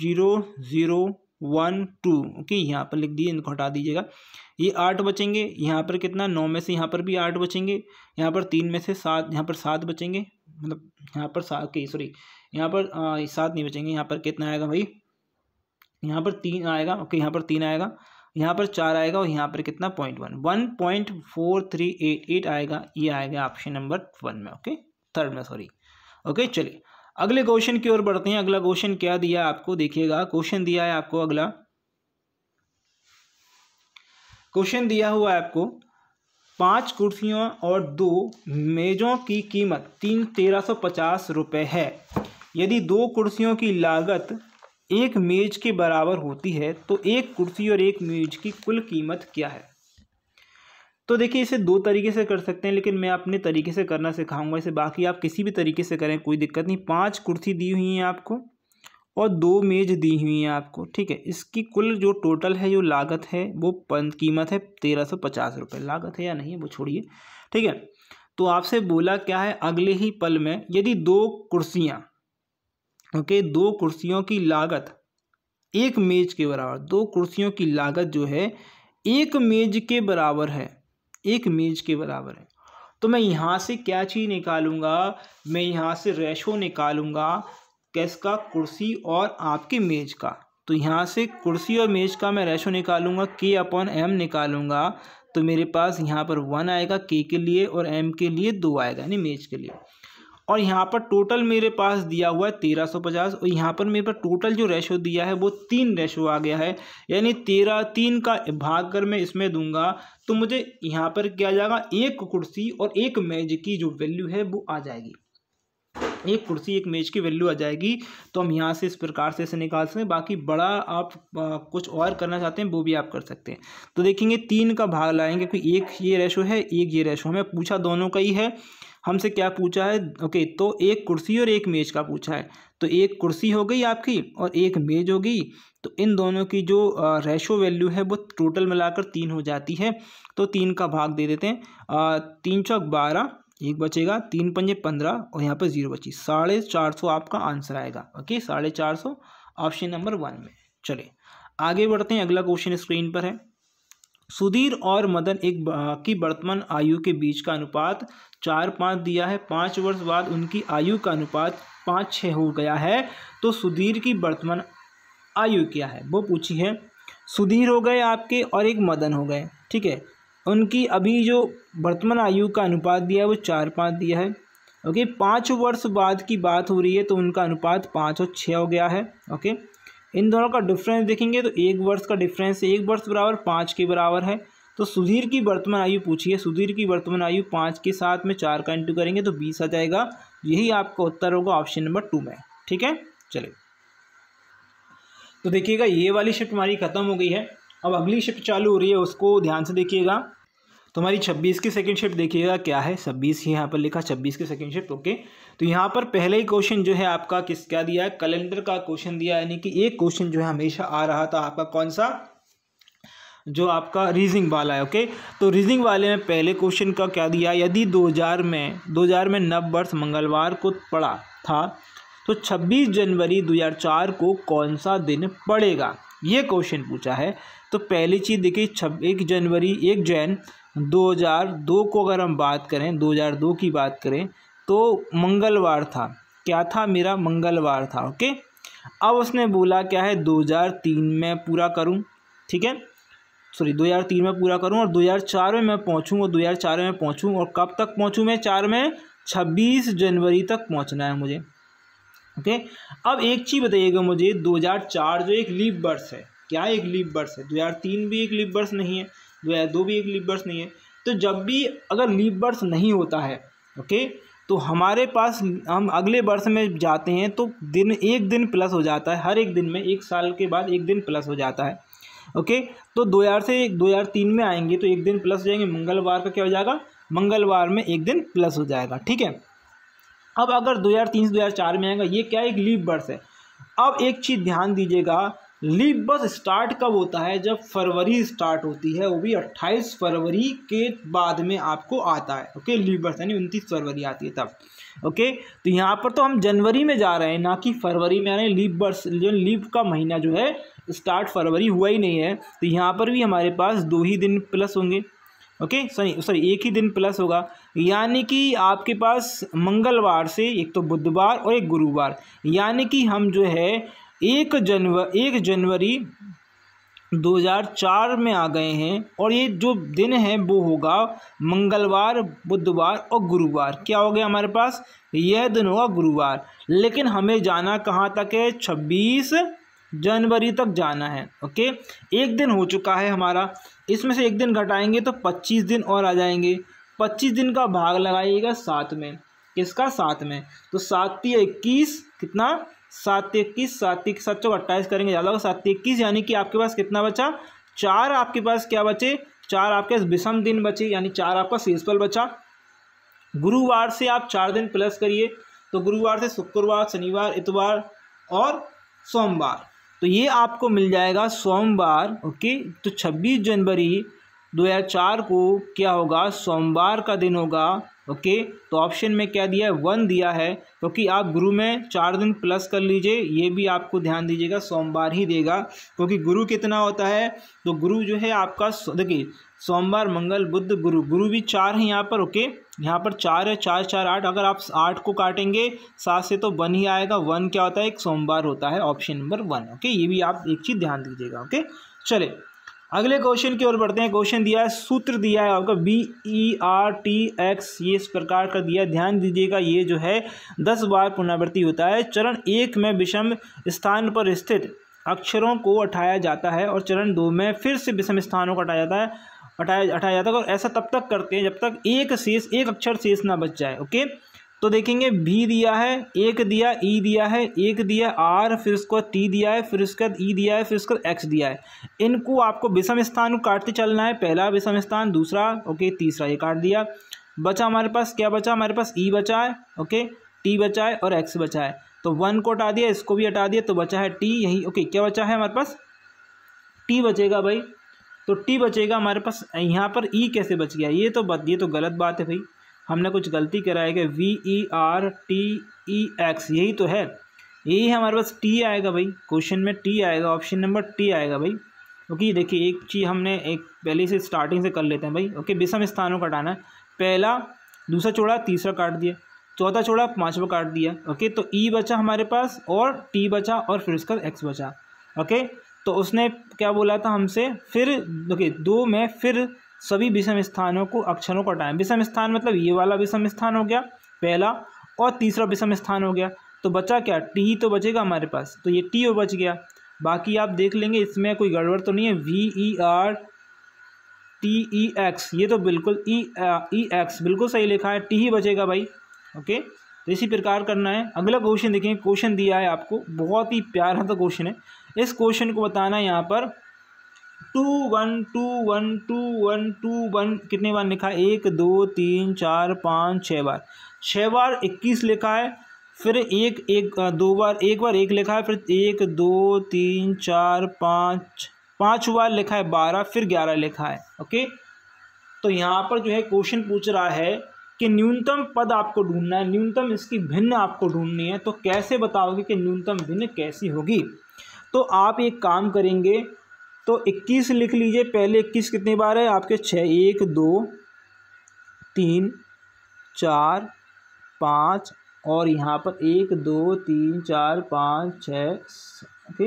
zero zero one two okay यहाँ पर लिख दिए इनको हटा दीजिएगा ये आठ बचेंगे यहाँ पर कितना नौ में से यहाँ पर भी आठ बचेंगे यहाँ पर तीन में से सात यहाँ पर सात बचेंगे मतलब यहाँ पर सात के सॉरी यहाँ पर सात नहीं बचेंगे यहाँ पर कितना आएगा भाई यहाँ पर तीन आएगा ओके यहाँ पर तीन आएगा यहाँ पर चार आएगा और यहाँ पर कितना point one one point four three eight eight आएगा ये आएगा ऑप्शन नंबर वन में ओके थर्ड में सॉरी ओके चलिए अगले क्वेश्चन की ओर बढ़ते हैं अगला क्वेश्चन क्या दिया आपको देखिएगा क्वेश्चन दिया है आपको अगला क्वेश्चन दिया हुआ है आपको पाँच कुर्सियों और दो मेज़ों की कीमत तीन तेरह सौ पचास रुपये है यदि दो कुर्सियों की लागत एक मेज के बराबर होती है तो एक कुर्सी और एक मेज की कुल कीमत क्या है तो देखिए इसे दो तरीके से कर सकते हैं लेकिन मैं अपने तरीके से करना सिखाऊंगा इसे बाकी आप किसी भी तरीके से करें कोई दिक्कत नहीं पांच कुर्सी दी हुई हैं आपको और दो मेज़ दी हुई हैं आपको ठीक है इसकी कुल जो टोटल है जो लागत है वो कीमत है तेरह सौ पचास रुपये लागत है या नहीं वो छोड़िए ठीक है तो आपसे बोला क्या है अगले ही पल में यदि दो कुर्सियाँ ओके दो कुर्सियों की लागत एक मेज के बराबर दो कुर्सियों की लागत जो है एक मेज के बराबर है एक मेज के बराबर है तो मैं यहाँ से क्या चीज़ निकालूंगा मैं यहाँ से रेशो निकालूंगा किसका कुर्सी और आपके मेज़ का तो यहाँ से कुर्सी और मेज़ का मैं रेशो निकालूंगा के अपॉन एम निकालूंगा तो मेरे पास यहाँ पर वन आएगा के के लिए और एम के लिए दो आएगा यानी मेज़ के लिए और यहाँ पर टोटल मेरे पास दिया हुआ है तेरह सौ पचास और यहाँ पर मेरे पास टोटल जो रेशो दिया है वो तीन रेशो आ गया है यानी तेरह तीन का भाग कर मैं इसमें दूंगा तो मुझे यहाँ पर क्या आ जाएगा एक कुर्सी और एक मेज की जो वैल्यू है वो आ जाएगी एक कुर्सी एक मेज की वैल्यू आ जाएगी तो हम यहाँ से इस प्रकार से इसे निकाल सकते हैं बाकी बड़ा आप आ, कुछ और करना चाहते हैं वो भी आप कर सकते हैं तो देखेंगे तीन का भाग लाएंगे कोई एक ये रेशो है एक ये रेशो हमें पूछा दोनों का ही है हमसे क्या पूछा है ओके तो एक कुर्सी और एक मेज का पूछा है तो एक कुर्सी हो गई आपकी और एक मेज हो गई तो इन दोनों की जो रेशो वैल्यू है वो टोटल मिलाकर तीन हो जाती है तो तीन का भाग दे देते हैं तीन चौक बारह एक बचेगा तीन पंजे पंद्रह और यहाँ पर जीरो बची साढ़े चार सौ आपका आंसर आएगा ओके साढ़े चार सौ ऑप्शन नंबर वन में चले आगे बढ़ते हैं अगला क्वेश्चन स्क्रीन पर है सुधीर और मदन एक की वर्तमान आयु के बीच का अनुपात चार पाँच दिया है पाँच वर्ष बाद उनकी आयु का अनुपात पाँच छः हो गया है तो सुधीर की वर्तमान आयु क्या है वो पूछी है सुधीर हो गए आपके और एक मदन हो गए ठीक है उनकी अभी जो वर्तमान आयु का अनुपात दिया है वो चार पाँच दिया है ओके पाँच वर्ष बाद की बात हो रही है तो उनका अनुपात पाँच और छः हो गया है ओके इन दोनों का डिफरेंस देखेंगे तो एक वर्ष का डिफरेंस एक वर्ष बराबर पाँच के बराबर है तो सुधीर की वर्तमान आयु पूछिए सुधीर की वर्तमान आयु पाँच के साथ में चार का इंटू करेंगे तो बीस आ जाएगा यही आपका उत्तर होगा ऑप्शन नंबर टू में ठीक है चलिए तो देखिएगा ये वाली शिफ्ट हमारी खत्म हो गई है अब अगली शिफ्ट चालू हो रही है उसको ध्यान से देखिएगा तो हमारी छब्बीस की सेकेंड शिफ्ट देखिएगा क्या है छब्बीस यहाँ पर लिखा छब्बीस की सेकेंड शिफ्ट ओके तो यहाँ पर पहले ही क्वेश्चन जो है आपका किस क्या दिया है कैलेंडर का क्वेश्चन दिया यानी कि एक क्वेश्चन जो है हमेशा आ रहा था आपका कौन सा जो आपका रीजिंग वाला है ओके तो रीजिंग वाले में पहले क्वेश्चन का क्या दिया यदि दो में दो में नव वर्ष मंगलवार को पड़ा था तो छब्बीस जनवरी दो को कौन सा दिन पड़ेगा ये क्वेश्चन पूछा है तो पहली चीज़ देखिए छब एक जनवरी एक जैन 2002 को अगर हम बात करें 2002 की बात करें तो मंगलवार था क्या था मेरा मंगलवार था ओके अब उसने बोला क्या है 2003 में पूरा करूं ठीक है सॉरी 2003 में पूरा करूं और 2004 में मैं पहुंचूं और 2004 में पहुंचूं और कब तक पहुंचूं मैं चार में 26 जनवरी तक पहुंचना है मुझे ओके अब एक चीज़ बताइएगा मुझे 2004 जो एक लीप बर्स है क्या एक लीप बर्स है 2003 भी एक लीप बर्स नहीं है 2002 भी एक लीप बर्स नहीं है तो जब भी अगर लीप बर्स नहीं होता है ओके तो हमारे पास हम अगले वर्ष में जाते हैं तो दिन एक दिन प्लस हो जाता है हर एक दिन में एक साल के बाद एक दिन प्लस हो जाता है ओके तो दो हज़ार से दो हज़ार तीन में आएंगे तो एक दिन प्लस हो जाएंगे मंगलवार का क्या हो जाएगा मंगलवार में एक दिन प्लस हो जाएगा ठीक है अब अगर दो हज़ार तीन से दो हज़ार चार में आएगा ये क्या एक लीप बर्स है अब एक चीज़ ध्यान दीजिएगा लीप बस स्टार्ट कब होता है जब फरवरी स्टार्ट होती है वो भी 28 फरवरी के बाद में आपको आता है ओके लीप बस यानी उनतीस फरवरी आती है तब ओके तो यहाँ पर तो हम जनवरी में जा रहे हैं ना कि फरवरी में आ रहे हैं लीप बर्स जो लीप का महीना जो है स्टार्ट फरवरी हुआ ही नहीं है तो यहाँ पर भी हमारे पास दो ही दिन प्लस होंगे ओके सॉरी सॉरी एक ही दिन प्लस होगा यानी कि आपके पास मंगलवार से एक तो बुधवार और एक गुरुवार यानी कि हम जो है एक जनवरी एक जनवरी 2004 में आ गए हैं और ये जो दिन है वो होगा मंगलवार बुधवार और गुरुवार क्या हो गया हमारे पास यह दिन होगा गुरुवार लेकिन हमें जाना कहाँ तक है छब्बीस जनवरी तक जाना है ओके एक दिन हो चुका है हमारा इसमें से एक दिन घटाएंगे तो 25 दिन और आ जाएंगे पच्चीस दिन का भाग लगाइएगा सात में किसका सात में तो सात इक्कीस कितना सात इक्कीस सात इक्कीस सात सौ अट्ठाईस करेंगे ज़्यादा होगा सात इक्कीस यानी कि आपके पास कितना बचा चार आपके पास क्या बचे चार आपके पास विषम दिन बचे यानी चार आपका शेषफल बचा गुरुवार से आप चार दिन प्लस करिए तो गुरुवार से शुक्रवार शनिवार इतवार और सोमवार तो ये आपको मिल जाएगा सोमवार ओके तो छब्बीस जनवरी 2004 को क्या होगा सोमवार का दिन होगा ओके तो ऑप्शन में क्या दिया है वन दिया है क्योंकि तो आप गुरु में चार दिन प्लस कर लीजिए ये भी आपको ध्यान दीजिएगा सोमवार ही देगा क्योंकि तो गुरु कितना होता है तो गुरु जो है आपका देखिए सोमवार मंगल बुद्ध गुरु गुरु भी चार हैं यहाँ पर ओके यहाँ पर चार है चार चार आठ अगर आप आठ को काटेंगे सात से तो वन ही आएगा वन क्या होता है एक सोमवार होता है ऑप्शन नंबर वन ओके ये भी आप एक चीज़ ध्यान दीजिएगा ओके चले अगले क्वेश्चन की ओर बढ़ते हैं क्वेश्चन दिया है सूत्र दिया है आपका B E R T X ये इस प्रकार का दिया ध्यान दीजिएगा ये जो है दस बार पुनरावृत्ति होता है चरण एक में विषम स्थान पर स्थित अक्षरों को उठाया जाता है और चरण दो में फिर से विषम स्थानों को हटाया जाता है हटाया हटाया जाता है और ऐसा तब तक करते हैं जब तक एक शेष एक अक्षर शेष ना बच जाए ओके तो देखेंगे बी दिया है एक दिया ई दिया है एक दिया आर फिर उसको टी दिया है फिर उसके बाद ई दिया है फिर उसके बाद एक्स दिया है इनको आपको विषम स्थान काटते चलना है पहला विषम स्थान दूसरा ओके तीसरा ये काट दिया बचा हमारे पास क्या बचा हमारे पास ई बचा है ओके टी बचा है और एक्स बचा है तो वन को हटा दिया इसको भी हटा दिया तो बचा है टी यही ओके क्या बचा है हमारे पास टी बचेगा भाई तो टी बचेगा हमारे पास यहाँ पर ई कैसे बच गया ये तो ये तो गलत बात है भाई हमने कुछ गलती कि V E R T E X यही तो है यही है हमारे पास टी आएगा भाई क्वेश्चन में टी आएगा ऑप्शन नंबर टी आएगा भाई ओके okay, देखिए एक चीज़ हमने एक पहले से स्टार्टिंग से कर लेते हैं भाई ओके विषम स्थानों का हटाना है पहला दूसरा चौड़ा तीसरा काट दिया चौथा चौड़ा पाँचवा काट दिया ओके तो ई e बचा हमारे पास और टी बचा और फिर उसका एक्स बचा ओके तो उसने क्या बोला था हमसे फिर ओके दो में फिर सभी विषम स्थानों को अक्षरों को हटाएं विषम स्थान मतलब ये वाला विषम स्थान हो गया पहला और तीसरा विषम स्थान हो गया तो बचा क्या टी ही तो बचेगा हमारे पास तो ये टी ओ बच गया बाकी आप देख लेंगे इसमें कोई गड़बड़ तो नहीं है V E R T E X ये तो बिल्कुल ई ई एक्स बिल्कुल सही लिखा है टी ही बचेगा भाई ओके तो इसी प्रकार करना है अगला क्वेश्चन देखें क्वेश्चन दिया है आपको बहुत ही प्यारा सा क्वेश्चन है इस क्वेश्चन को बताना है यहाँ पर two one two one two one two one कितने बार लिखा है एक दो तीन चार पाँच छः बार छः बार इक्कीस लिखा है फिर एक एक दो बार एक बार एक लिखा है फिर एक दो तीन चार पाँच पाँच बार लिखा है बारह फिर ग्यारह लिखा है ओके तो यहाँ पर जो है क्वेश्चन पूछ रहा है कि न्यूनतम पद आपको ढूंढना है न्यूनतम इसकी भिन्न आपको ढूंढनी है तो कैसे बताओगे कि न्यूनतम भिन्न कैसी होगी तो आप एक काम करेंगे तो 21 लिख लीजिए पहले 21 कितनी बार है आपके छः एक दो तीन चार पाँच और यहाँ पर एक दो तीन चार पाँच छः ओके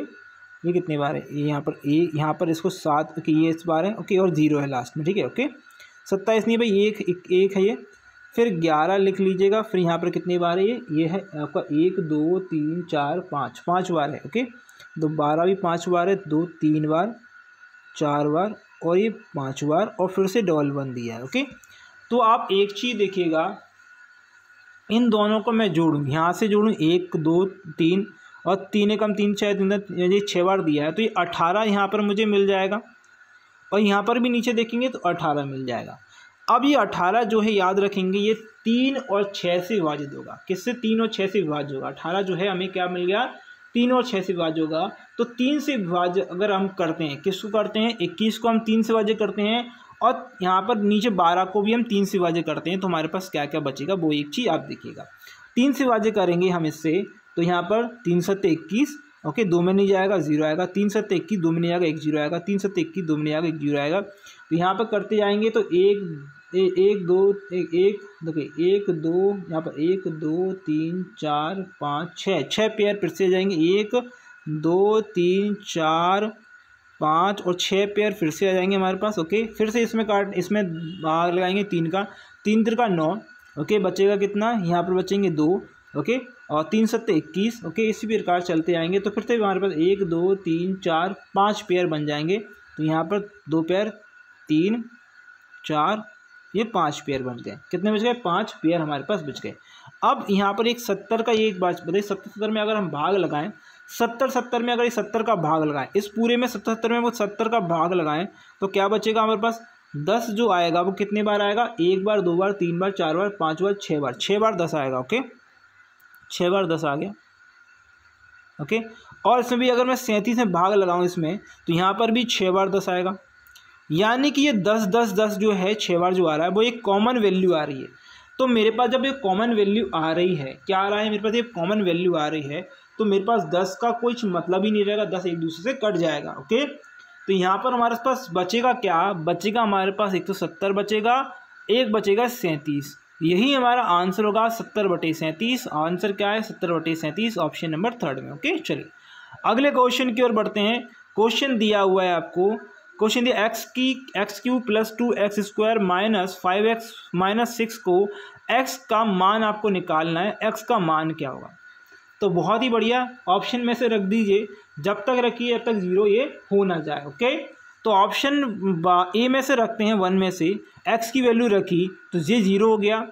ये कितनी बार है ये यहाँ पर ए यहाँ पर इसको सात ओके ये इस बार है ओके और ज़ीरो है लास्ट में ठीक है ओके सत्ताईस नहीं भाई एक, एक एक है ये फिर ग्यारह लिख लीजिएगा फिर यहाँ पर कितनी बार है ये ये है आपका एक दो तीन चार पाँच पाँच बार है ओके दो तो बारह भी पाँच बार है दो तीन बार चार बार और ये पांच बार और फिर से डबल वन दिया है ओके तो आप एक चीज़ देखिएगा इन दोनों को मैं जोड़ूँ यहाँ से जोड़ूँ एक दो तीन और तीन कम तीन छः तीन ये छः बार दिया है तो ये अठारह यहाँ पर मुझे मिल जाएगा और यहाँ पर भी नीचे देखेंगे तो अठारह मिल जाएगा अब ये अठारह जो है याद रखेंगे ये तीन और छः से विभाजित होगा किससे तीन और छः से विभाजित होगा अठारह जो है हमें क्या मिल गया तीन और छः से विभाजित होगा तो तीन से विभाज्य अगर हम करते हैं किसको करते हैं इक्कीस को हम तीन से विभाज्य करते हैं और यहाँ पर नीचे बारह को भी हम तीन से विभाज्य करते हैं तो हमारे पास क्या क्या बचेगा वो एक चीज़ आप देखिएगा तीन से विभाज्य करेंगे हम इससे तो यहाँ पर तीन सत्य इक्कीस ओके दो में नहीं जाएगा जीरो आएगा तीन सत्य इक्कीस दो में नहीं आएगा एक जीरो आएगा तीन सत्य इक्कीस दो में नहीं आएगा एक जीरो आएगा तो यहाँ पर करते जाएंगे तो एक ए, एक दो एक एक देखिए एक दो यहाँ पर एक दो तीन चार पाँच छः छः पेयर फिर से जाएंगे एक दो तीन चार पाँच और छः पेयर फिर से आ जाएंगे हमारे पास ओके फिर से इसमें काट इसमें बाहर लगाएंगे तीन का तीन तिर का नौ ओके बचेगा कितना यहाँ पर बचेंगे दो ओके और तीन सत्ते इक्कीस ओके इसी प्रकार चलते आएंगे तो फिर से हमारे पास एक दो तीन चार पाँच पेयर बन जाएंगे तो यहाँ पर दो पेयर तीन चार ये पाँच पेयर बन गए कितने बच गए पाँच पेयर हमारे पास बच गए अब यहाँ पर एक सत्तर का ये एक बात बताइए सत्तर सत्तर में अगर हम भाग लगाएं सत्तर सत्तर में अगर ये सत्तर का भाग लगाएं इस पूरे में सत्तर सत्तर में वो सत्तर का भाग लगाएं तो क्या बचेगा हमारे पास दस जो आएगा वो कितने बार आएगा एक बार दो बार तीन बार चार बार पाँच बार छः बार छः बार दस आएगा ओके छः बार दस आ गया ओके और इसमें भी अगर मैं सैंतीस में भाग लगाऊँ इसमें तो यहाँ पर भी छः बार दस आएगा यानी कि ये दस दस दस जो है छः बार जो आ रहा है वो एक कॉमन वैल्यू आ रही है तो मेरे पास जब ये कॉमन वैल्यू आ रही है क्या आ रहा है मेरे पास ये कॉमन वैल्यू आ रही है तो मेरे पास दस का कुछ मतलब ही नहीं रहेगा दस एक दूसरे से कट जाएगा ओके तो यहाँ पर हमारे पास बचेगा क्या बचेगा हमारे पास एक सौ तो सत्तर बचेगा एक बचेगा सैंतीस यही हमारा आंसर होगा सत्तर बटे सैंतीस आंसर क्या है सत्तर बटे सैंतीस ऑप्शन नंबर थर्ड में ओके चलिए अगले क्वेश्चन की ओर बढ़ते हैं क्वेश्चन दिया हुआ है आपको क्वेश्चन दिया एक्स की x cube plus two x square minus five x minus six को एक्स का मान आपको निकालना है एक्स का मान क्या होगा तो बहुत ही बढ़िया ऑप्शन में से रख दीजिए जब तक रखिए जब तक जीरो ये हो ना जाए ओके तो ऑप्शन ए में से रखते हैं वन में से एक्स की वैल्यू रखी तो ये जीरो हो गया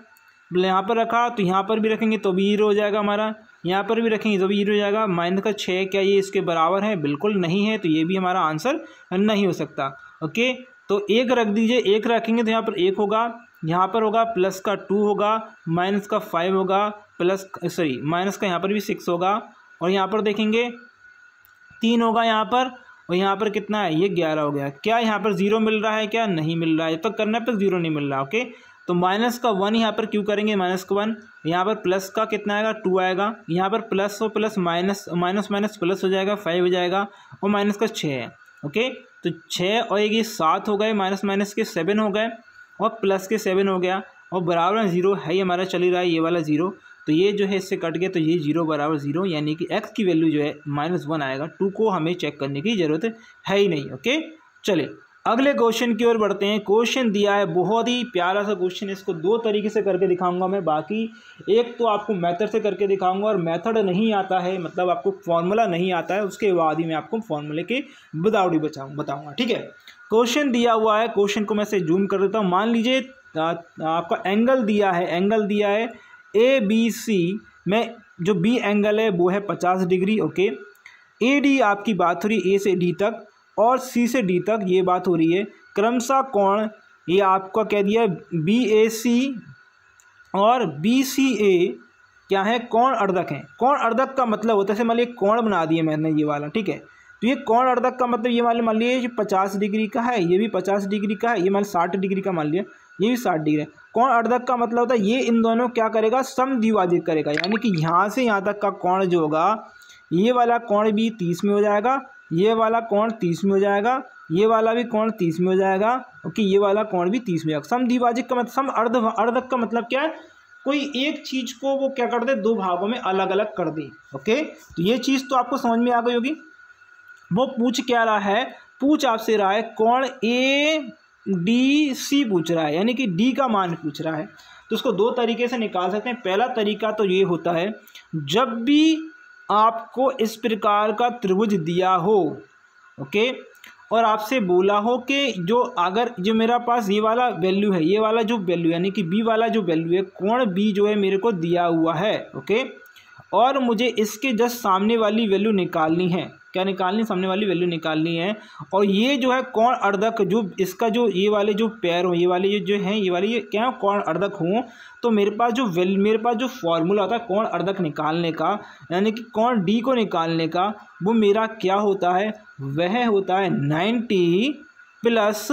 यहाँ पर रखा तो यहाँ पर भी रखेंगे तो भी जीरो हो जाएगा हमारा यहाँ पर भी रखेंगे तो भी जीरो हो जाएगा माइनस का छः क्या ये इसके बराबर है बिल्कुल नहीं है तो ये भी हमारा आंसर नहीं हो सकता ओके तो एक रख दीजिए एक रखेंगे तो यहाँ पर एक होगा यहाँ पर होगा प्लस का टू होगा माइनस का फाइव होगा प्लस सॉरी माइनस का यहाँ पर भी सिक्स होगा और यहाँ पर देखेंगे तीन होगा यहाँ पर और यहाँ पर कितना है ये ग्यारह हो गया क्या यहाँ पर ज़ीरो मिल रहा है क्या नहीं मिल रहा है तो करने पर ज़ीरो नहीं मिल रहा ओके तो माइनस का वन यहाँ पर क्यों करेंगे माइनस का वन यहाँ पर प्लस का कितना आएगा टू आएगा यहाँ पर प्लस और plus minus minus minus plus हो जाएगा फाइव हो जाएगा और माइनस का छः है ओके तो छः और एक ये सात हो गए माइनस माइनस के सेवन हो गए और प्लस के सेवन हो गया और बराबर ज़ीरो है ये हमारा चल ही रहा है ये वाला ज़ीरो तो ये जो है इससे कट गया तो ये जीरो बराबर ज़ीरो यानी कि एक्स की वैल्यू जो है माइनस वन आएगा टू को हमें चेक करने की ज़रूरत है ही नहीं ओके चले अगले क्वेश्चन की ओर बढ़ते हैं क्वेश्चन दिया है बहुत ही प्यारा सा क्वेश्चन इसको दो तरीके से करके दिखाऊंगा मैं बाकी एक तो आपको मेथड से करके दिखाऊंगा और मेथड नहीं आता है मतलब आपको फॉर्मूला नहीं आता है उसके बाद ही मैं आपको फॉर्मूले के बदावड़ी बचाऊँ बताऊँगा ठीक है क्वेश्चन दिया हुआ है क्वेश्चन को मैं से जूम कर देता हूँ मान लीजिए आपका एंगल दिया है एंगल दिया है ए बी सी में जो बी एंगल है वो है पचास डिग्री ओके ए डी आपकी बात हो रही ए से डी तक और सी से डी तक ये बात हो रही है क्रमशः कोण ये आपका कह दिया बी ए सी और बी सी ए क्या है कौन अर्धक है कौन अर्धक का मतलब होता है जैसे मान लीजिए कोण बना दिए मैंने ये वाला ठीक है तो ये कौन अर्धक का मतलब ये मान मान लीजिए पचास डिग्री का है ये भी पचास डिग्री का है ये मान साठ डिग्री का मान लिया ये भी साठ डिग्री है कौन अर्धक का मतलब होता है ये इन दोनों क्या करेगा समद्विभाजित करेगा यानी कि यहाँ से यहाँ तक का कोण जो होगा ये वाला कोण भी तीस में हो जाएगा ये वाला कोण तीस में हो जाएगा ये वाला भी कोण तीस में हो जाएगा ओके ये वाला कोण भी तीस में जाएगा सम का मतलब सम अर्ध अर्धक का मतलब क्या है कोई एक चीज़ को वो क्या कर दे दो भागों में अलग अलग कर दे ओके तो ये चीज़ तो आपको समझ में आ गई होगी वो पूछ क्या रहा है पूछ आपसे रहा है कौन ए डी सी पूछ रहा है यानी कि डी का मान पूछ रहा है तो उसको दो तरीके से निकाल सकते हैं पहला तरीका तो ये होता है जब भी आपको इस प्रकार का त्रिभुज दिया हो ओके और आपसे बोला हो कि जो अगर जो मेरा पास ये वाला वैल्यू है ये वाला जो वैल्यू यानी कि बी वाला जो वैल्यू है कोण बी जो है मेरे को दिया हुआ है ओके और मुझे इसके जस्ट सामने वाली वैल्यू निकालनी है क्या निकालनी सामने वाली वैल्यू निकालनी है और ये जो है कौन अर्धक जो इसका जो ये वाले जो पैर हो ये वाले ये जो हैं ये वाले ये क्या कौन अर्धक हों तो मेरे पास जो वैल मेरे पास जो फॉर्मूला होता है कौन अर्धक निकालने का यानी कि कौन डी को निकालने का वो मेरा क्या होता है वह होता है नाइन्टी प्लस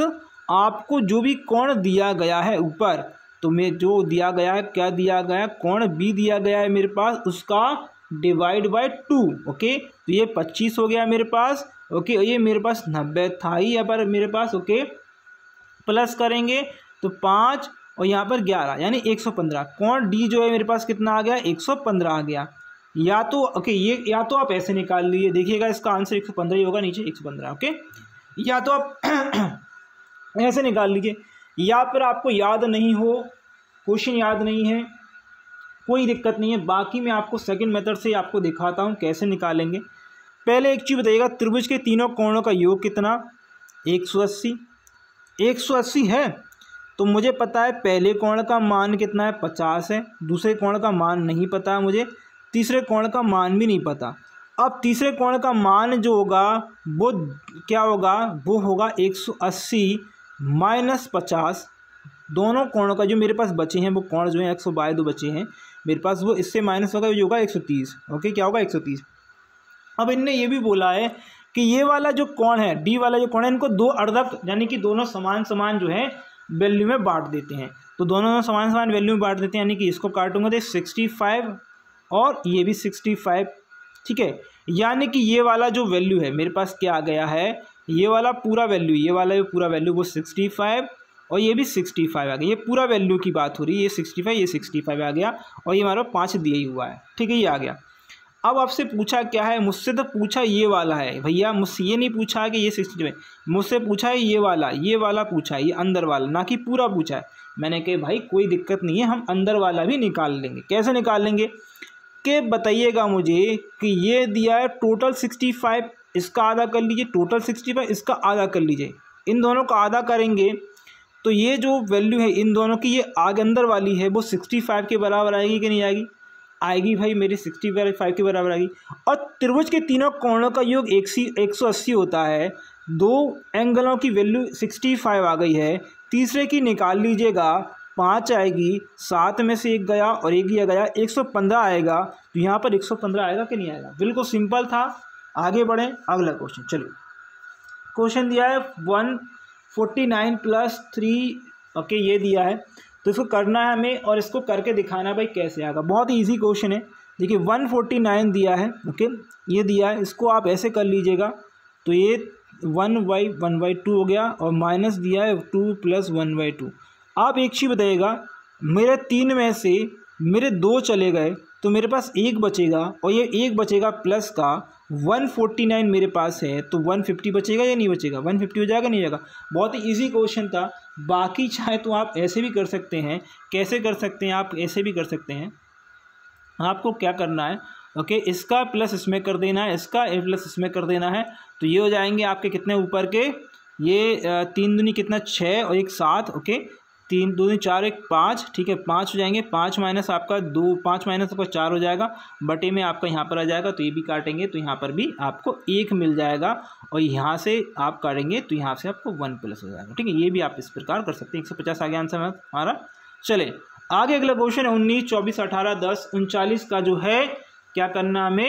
आपको जो भी कौन दिया गया है ऊपर तो मैं जो दिया गया है क्या दिया गया है कौन बी दिया गया है मेरे पास उसका डिवाइड बाय टू ओके तो ये पच्चीस हो गया मेरे पास ओके ये मेरे पास नब्बे था ही यहाँ पर मेरे पास ओके प्लस करेंगे तो पाँच और यहाँ पर ग्यारह यानी एक सौ पंद्रह कौन डी जो है मेरे पास कितना आ गया एक सौ पंद्रह आ गया या तो ओके ये या तो आप ऐसे निकाल लीजिए देखिएगा इसका आंसर एक सौ पंद्रह ही होगा नीचे एक सौ पंद्रह ओके या तो आप [CLEARS THROAT] ऐसे निकाल लीजिए या फिर आपको याद नहीं हो क्वेश्चन याद नहीं है कोई दिक्कत नहीं है बाकी मैं आपको सेकंड मेथड से आपको दिखाता हूँ कैसे निकालेंगे पहले एक चीज़ बताइएगा त्रिभुज के तीनों कोणों का योग कितना एक सौ अस्सी एक सौ अस्सी है तो मुझे पता है पहले कोण का मान कितना है पचास है दूसरे कोण का मान नहीं पता है मुझे तीसरे कोण का मान भी नहीं पता अब तीसरे कोण का मान जो होगा वो क्या होगा वो होगा एक सौ अस्सी माइनस पचास दोनों कोणों का जो मेरे पास बचे हैं वो कोण जो है एक सौ बाय दो बचे हैं मेरे पास वो इससे माइनस होगा ये होगा एक सौ तीस ओके क्या होगा एक सौ तीस अब इनने ये भी बोला है कि ये वाला जो कोण है डी वाला जो कोण है इनको दो अर्धक यानी कि दोनों समान समान जो है वैल्यू में बांट देते हैं तो दोनों समान समान वैल्यू में बांट देते हैं यानी कि इसको काटूंगा तो सिक्सटी फाइव और ये भी सिक्सटी फाइव ठीक है यानी कि ये वाला जो वैल्यू है मेरे पास क्या आ गया है ये वाला पूरा वैल्यू ये वाला जो पूरा वैल्यू वो सिक्सटी फाइव और ये भी सिक्सटी फाइव आ गया ये पूरा वैल्यू की बात हो रही है ये सिक्सटी फाइव ये सिक्सटी फाइव आ गया और ये हमारा पाँच दिया ही हुआ है ठीक है ये आ गया अब आपसे पूछा क्या है मुझसे तो पूछा ये वाला है भैया मुझसे ये नहीं पूछा है कि ये सिक्सटी फाइव मुझसे पूछा है ये वाला ये वाला पूछा है ये अंदर वाला ना कि पूरा पूछा है मैंने कहा भाई कोई दिक्कत नहीं है हम अंदर वाला भी निकाल लेंगे कैसे निकाल लेंगे के बताइएगा मुझे कि ये दिया है टोटल सिक्सटी फाइव इसका आधा कर लीजिए टोटल सिक्सटी फाइव इसका आधा कर लीजिए इन दोनों का आधा करेंगे तो ये जो वैल्यू है इन दोनों की ये आग अंदर वाली है वो सिक्सटी फाइव के बराबर आएगी कि नहीं आएगी आएगी भाई मेरी सिक्सटी फाइव के बराबर आएगी और त्रिभुज के तीनों कोणों का योग एक सी एक सौ अस्सी होता है दो एंगलों की वैल्यू सिक्सटी फाइव आ गई है तीसरे की निकाल लीजिएगा पाँच आएगी सात में से एक गया और एक गया गया एक सौ पंद्रह आएगा तो यहाँ पर एक सौ पंद्रह आएगा कि नहीं आएगा बिल्कुल सिंपल था आगे बढ़ें अगला क्वेश्चन चलिए क्वेश्चन दिया है one forty nine plus three okay ये दिया है तो इसको करना है हमें और इसको करके दिखाना भाई कैसे आएगा बहुत ईजी क्वेश्चन है देखिए वन फोर्टी नाइन दिया है ओके ये दिया है इसको आप ऐसे कर लीजिएगा तो ये one by one by two हो गया और माइनस दिया है two plus one by two आप एक चीज़ बताइएगा मेरे तीन में से मेरे दो चले गए तो मेरे पास एक बचेगा और ये एक बचेगा प्लस का 149 मेरे पास है तो 150 बचेगा या नहीं बचेगा 150 हो जाएगा नहीं जाएगा बहुत ही ईजी क्वेश्चन था बाकी चाहे तो आप ऐसे भी कर सकते हैं कैसे कर सकते हैं आप ऐसे भी कर सकते हैं आपको क्या करना है ओके इसका प्लस इसमें कर देना है इसका ए प्लस इसमें कर देना है तो ये हो जाएंगे आपके कितने ऊपर के ये तीन दुनी कितना छः और एक सात ओके तीन दो तीन चार एक पाँच ठीक है पाँच हो जाएंगे पाँच माइनस आपका दो पाँच माइनस आपका चार हो जाएगा बटे में आपका यहाँ पर आ जाएगा तो ये भी काटेंगे तो यहाँ पर भी आपको एक मिल जाएगा और यहाँ से आप काटेंगे तो यहाँ से आपको वन प्लस हो जाएगा ठीक है ये भी आप इस प्रकार कर सकते हैं एक सौ पचास आगे आंसर हमारा चले आगे अगला क्वेश्चन है उन्नीस चौबीस अठारह दस उनचालीस का जो है क्या करना हमें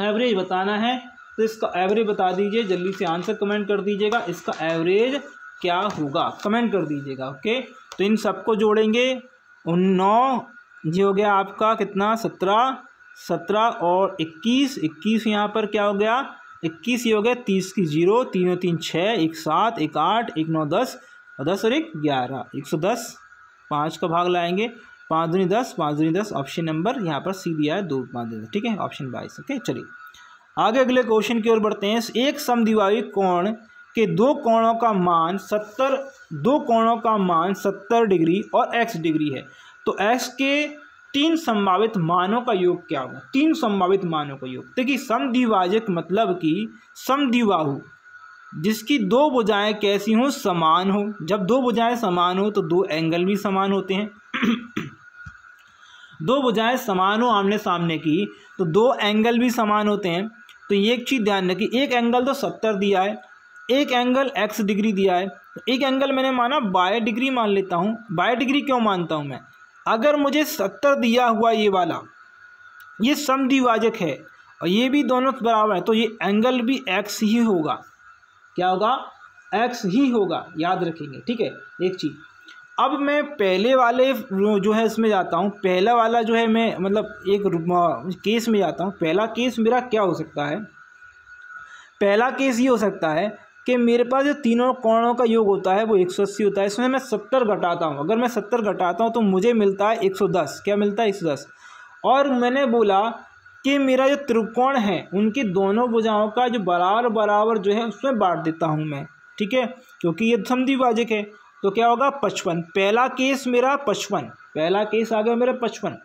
एवरेज बताना है तो इसका एवरेज बता दीजिए जल्दी से आंसर कमेंट कर दीजिएगा इसका एवरेज क्या होगा कमेंट कर दीजिएगा ओके तो इन सबको जोड़ेंगे उन नौ ये हो गया आपका कितना सत्रह सत्रह और इक्कीस इक्कीस यहाँ पर क्या हो गया इक्कीस ये हो गया तीस की जीरो तीनों तीन छः एक सात एक आठ एक नौ दस और दस और एक ग्यारह एक सौ दस पाँच का भाग लाएंगे पाँच दूनी दस पाँच दूनी दस ऑप्शन नंबर यहाँ पर सी दिया है दो पाँच दूनी ठीक है ऑप्शन बाईस ओके चलिए आगे अगले क्वेश्चन की ओर बढ़ते हैं एक समदिवायी कोण कि दो कोणों का मान सत्तर दो कोणों का मान सत्तर डिग्री और एक्स डिग्री है तो एक्स के तीन संभावित मानों का योग क्या होगा तीन संभावित मानों का योग देखिए समद्विभाजक मतलब कि समद्विबाहु जिसकी दो बुझाएँ कैसी हों समान हो जब दो बुझाएँ समान हो तो दो एंगल भी समान होते हैं दो बुझाएँ समान हो आमने सामने की तो दो एंगल भी समान होते हैं तो ये एक चीज़ ध्यान रखिए एक एंगल तो सत्तर दिया है एक एंगल एक्स डिग्री दिया है एक एंगल मैंने माना बाय डिग्री मान लेता हूँ बाय डिग्री क्यों मानता हूँ मैं अगर मुझे सत्तर दिया हुआ ये वाला ये समद्विवाजक है और ये भी दोनों बराबर है तो ये एंगल भी एक्स ही होगा क्या होगा एक्स ही होगा याद रखेंगे ठीक है एक चीज़ अब मैं पहले वाले जो है इसमें जाता हूँ पहला वाला जो है मैं मतलब एक केस में जाता हूँ पहला केस मेरा क्या हो सकता है पहला केस ये हो सकता है कि मेरे पास जो तीनों कोणों का योग होता है वो एक सौ अस्सी होता है इसमें मैं सत्तर घटाता हूँ अगर मैं सत्तर घटाता हूँ तो मुझे मिलता है एक सौ दस क्या मिलता है एक सौ दस और मैंने बोला कि मेरा जो त्रिकोण है उनकी दोनों भुजाओं का जो बराबर बराबर जो है उसमें बांट देता हूँ मैं ठीक है क्योंकि ये समद्विभाजक है तो क्या होगा पचपन पहला केस मेरा पचपन पहला केस आ गया मेरा पचपन